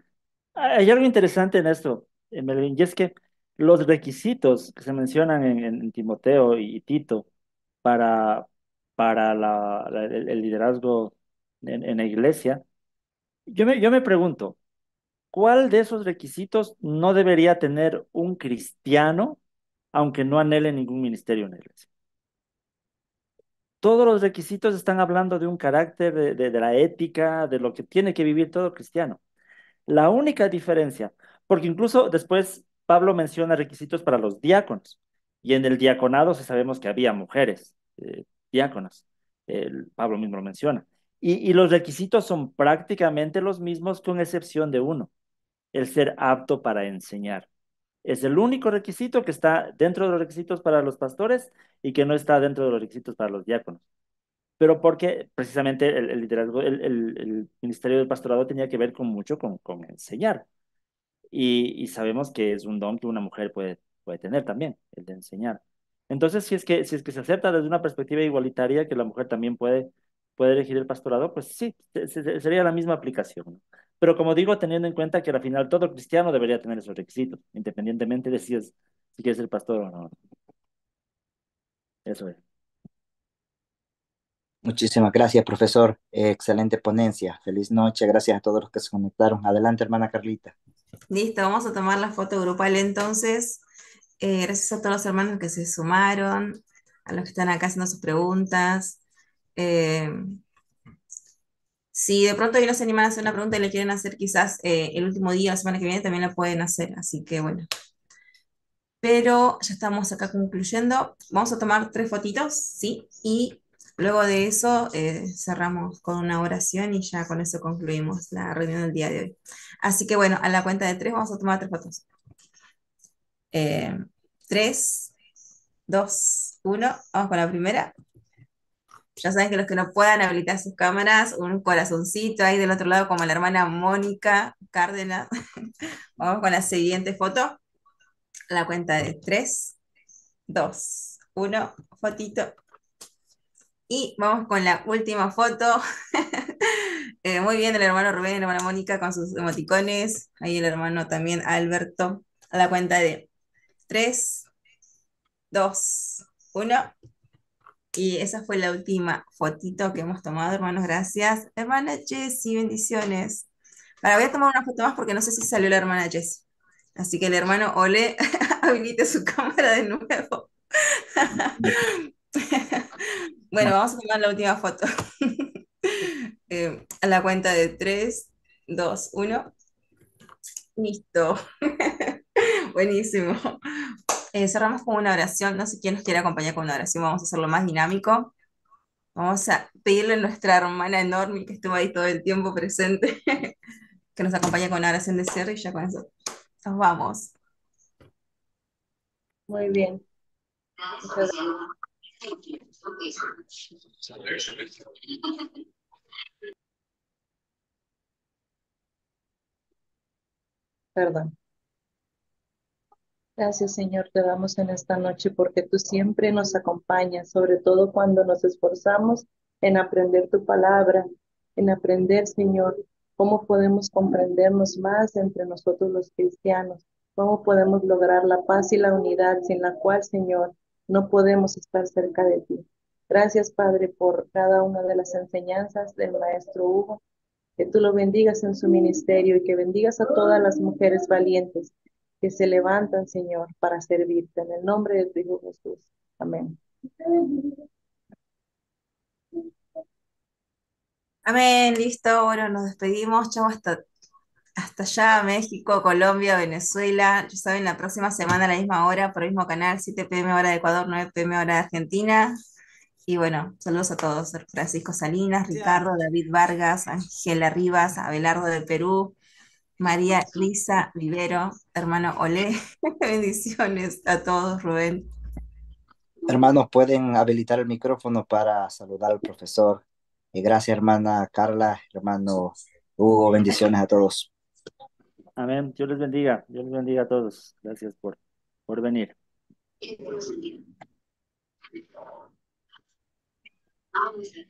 Hay algo interesante en esto, eh, Melvin, y es que los requisitos que se mencionan en, Timoteo y Tito para, para el, liderazgo en, la iglesia, yo me, yo me pregunto, ¿cuál de esos requisitos no debería tener un cristiano aunque no anhele ningún ministerio en la iglesia? Todos los requisitos están hablando de un carácter, de la ética, de lo que tiene que vivir todo cristiano. La única diferencia, porque incluso después Pablo menciona requisitos para los diáconos, y en el diaconado se sabemos que había mujeres eh, diáconas, Pablo mismo lo menciona. Y, los requisitos son prácticamente los mismos con excepción de uno, el ser apto para enseñar. Es el único requisito que está dentro de los requisitos para los pastores y que no está dentro de los requisitos para los diáconos. Pero porque precisamente el, liderazgo, el, ministerio del pastorado tenía que ver con mucho con enseñar. Y, sabemos que es un don que una mujer puede, puede tener también, el de enseñar. Entonces, si es, que, si es que se acepta desde una perspectiva igualitaria que la mujer también puede, puede elegir el pastorado, pues sí, sería la misma aplicación. Pero como digo, teniendo en cuenta que al final todo cristiano debería tener esos requisitos, independientemente de si es, si el pastor o no. Eso es. Muchísimas gracias, profesor. excelente ponencia. Feliz noche. Gracias a todos los que se conectaron. Adelante, hermana Carlita. Listo, vamos a tomar la foto grupal entonces. Eh, gracias a todos los hermanos que se sumaron, a los que están acá haciendo sus preguntas. Eh, si de pronto hoy no se animan a hacer una pregunta y le quieren hacer quizás eh, el último día La semana que viene, también la pueden hacer. Así que bueno. Pero ya estamos acá concluyendo. Vamos a tomar tres fotitos, ¿sí? Y luego de eso cerramos con una oración y ya con eso concluimos la reunión del día de hoy. Así que bueno, a la cuenta de tres vamos a tomar tres fotos. Eh, tres, dos, uno. Vamos con la primera. Ya saben que los que no puedan habilitar sus cámaras, un corazoncito ahí del otro lado, como la hermana Mónica Cárdenas. Vamos con la siguiente foto. A La cuenta de tres, dos, uno, fotito. Y vamos con la última foto. Eh, muy bien, el hermano Rubén y la hermana Mónica con sus emoticones. Ahí el hermano también, Alberto, a la cuenta de 3, 2, 1. Y esa fue la última fotito que hemos tomado, hermanos. Gracias. Hermana Jessie, bendiciones. voy a tomar una foto más porque no sé si salió la hermana Jessie. Así que el hermano Ole habilite su cámara de nuevo. Bueno, vamos a tomar la última foto. Eh, a la cuenta de 3, 2, 1. Listo. Buenísimo. Eh, cerramos con una oración. No sé quién nos quiere acompañar con una oración. Vamos a hacerlo más dinámico. Vamos a pedirle a nuestra hermana enorme que estuvo ahí todo el tiempo presente, que nos acompañe con una oración de cierre y ya con eso nos vamos. Muy bien. Perdón. Gracias, Señor, te damos en esta noche porque tú siempre nos acompañas, sobre todo cuando nos esforzamos en aprender tu palabra, en aprender, Señor, cómo podemos comprendernos más entre nosotros los cristianos, cómo podemos lograr la paz y la unidad sin la cual, Señor, no podemos estar cerca de ti. Gracias, Padre, por cada una de las enseñanzas del Maestro Hugo. Que tú lo bendigas en su ministerio y que bendigas a todas las mujeres valientes que se levantan, Señor, para servirte. En el nombre de tu Hijo Jesús. Amén. Amén, listo. Ahora nos despedimos. Chau, hasta, hasta allá, México, Colombia, Venezuela. Ya saben, la próxima semana a la misma hora, por el mismo canal, 7 pm hora de Ecuador, 9 pm hora de Argentina. Y bueno, saludos a todos, Francisco Salinas, Ricardo, David Vargas, Ángela Rivas, Abelardo de Perú, María Lisa Vivero, hermano Olé, bendiciones a todos, Rubén. Hermanos, pueden habilitar el micrófono para saludar al profesor. Y eh, gracias, hermana Carla, hermano Hugo, bendiciones a todos. Amén, yo les bendiga, yo les bendiga a todos. Gracias por, por venir. 啊，不行！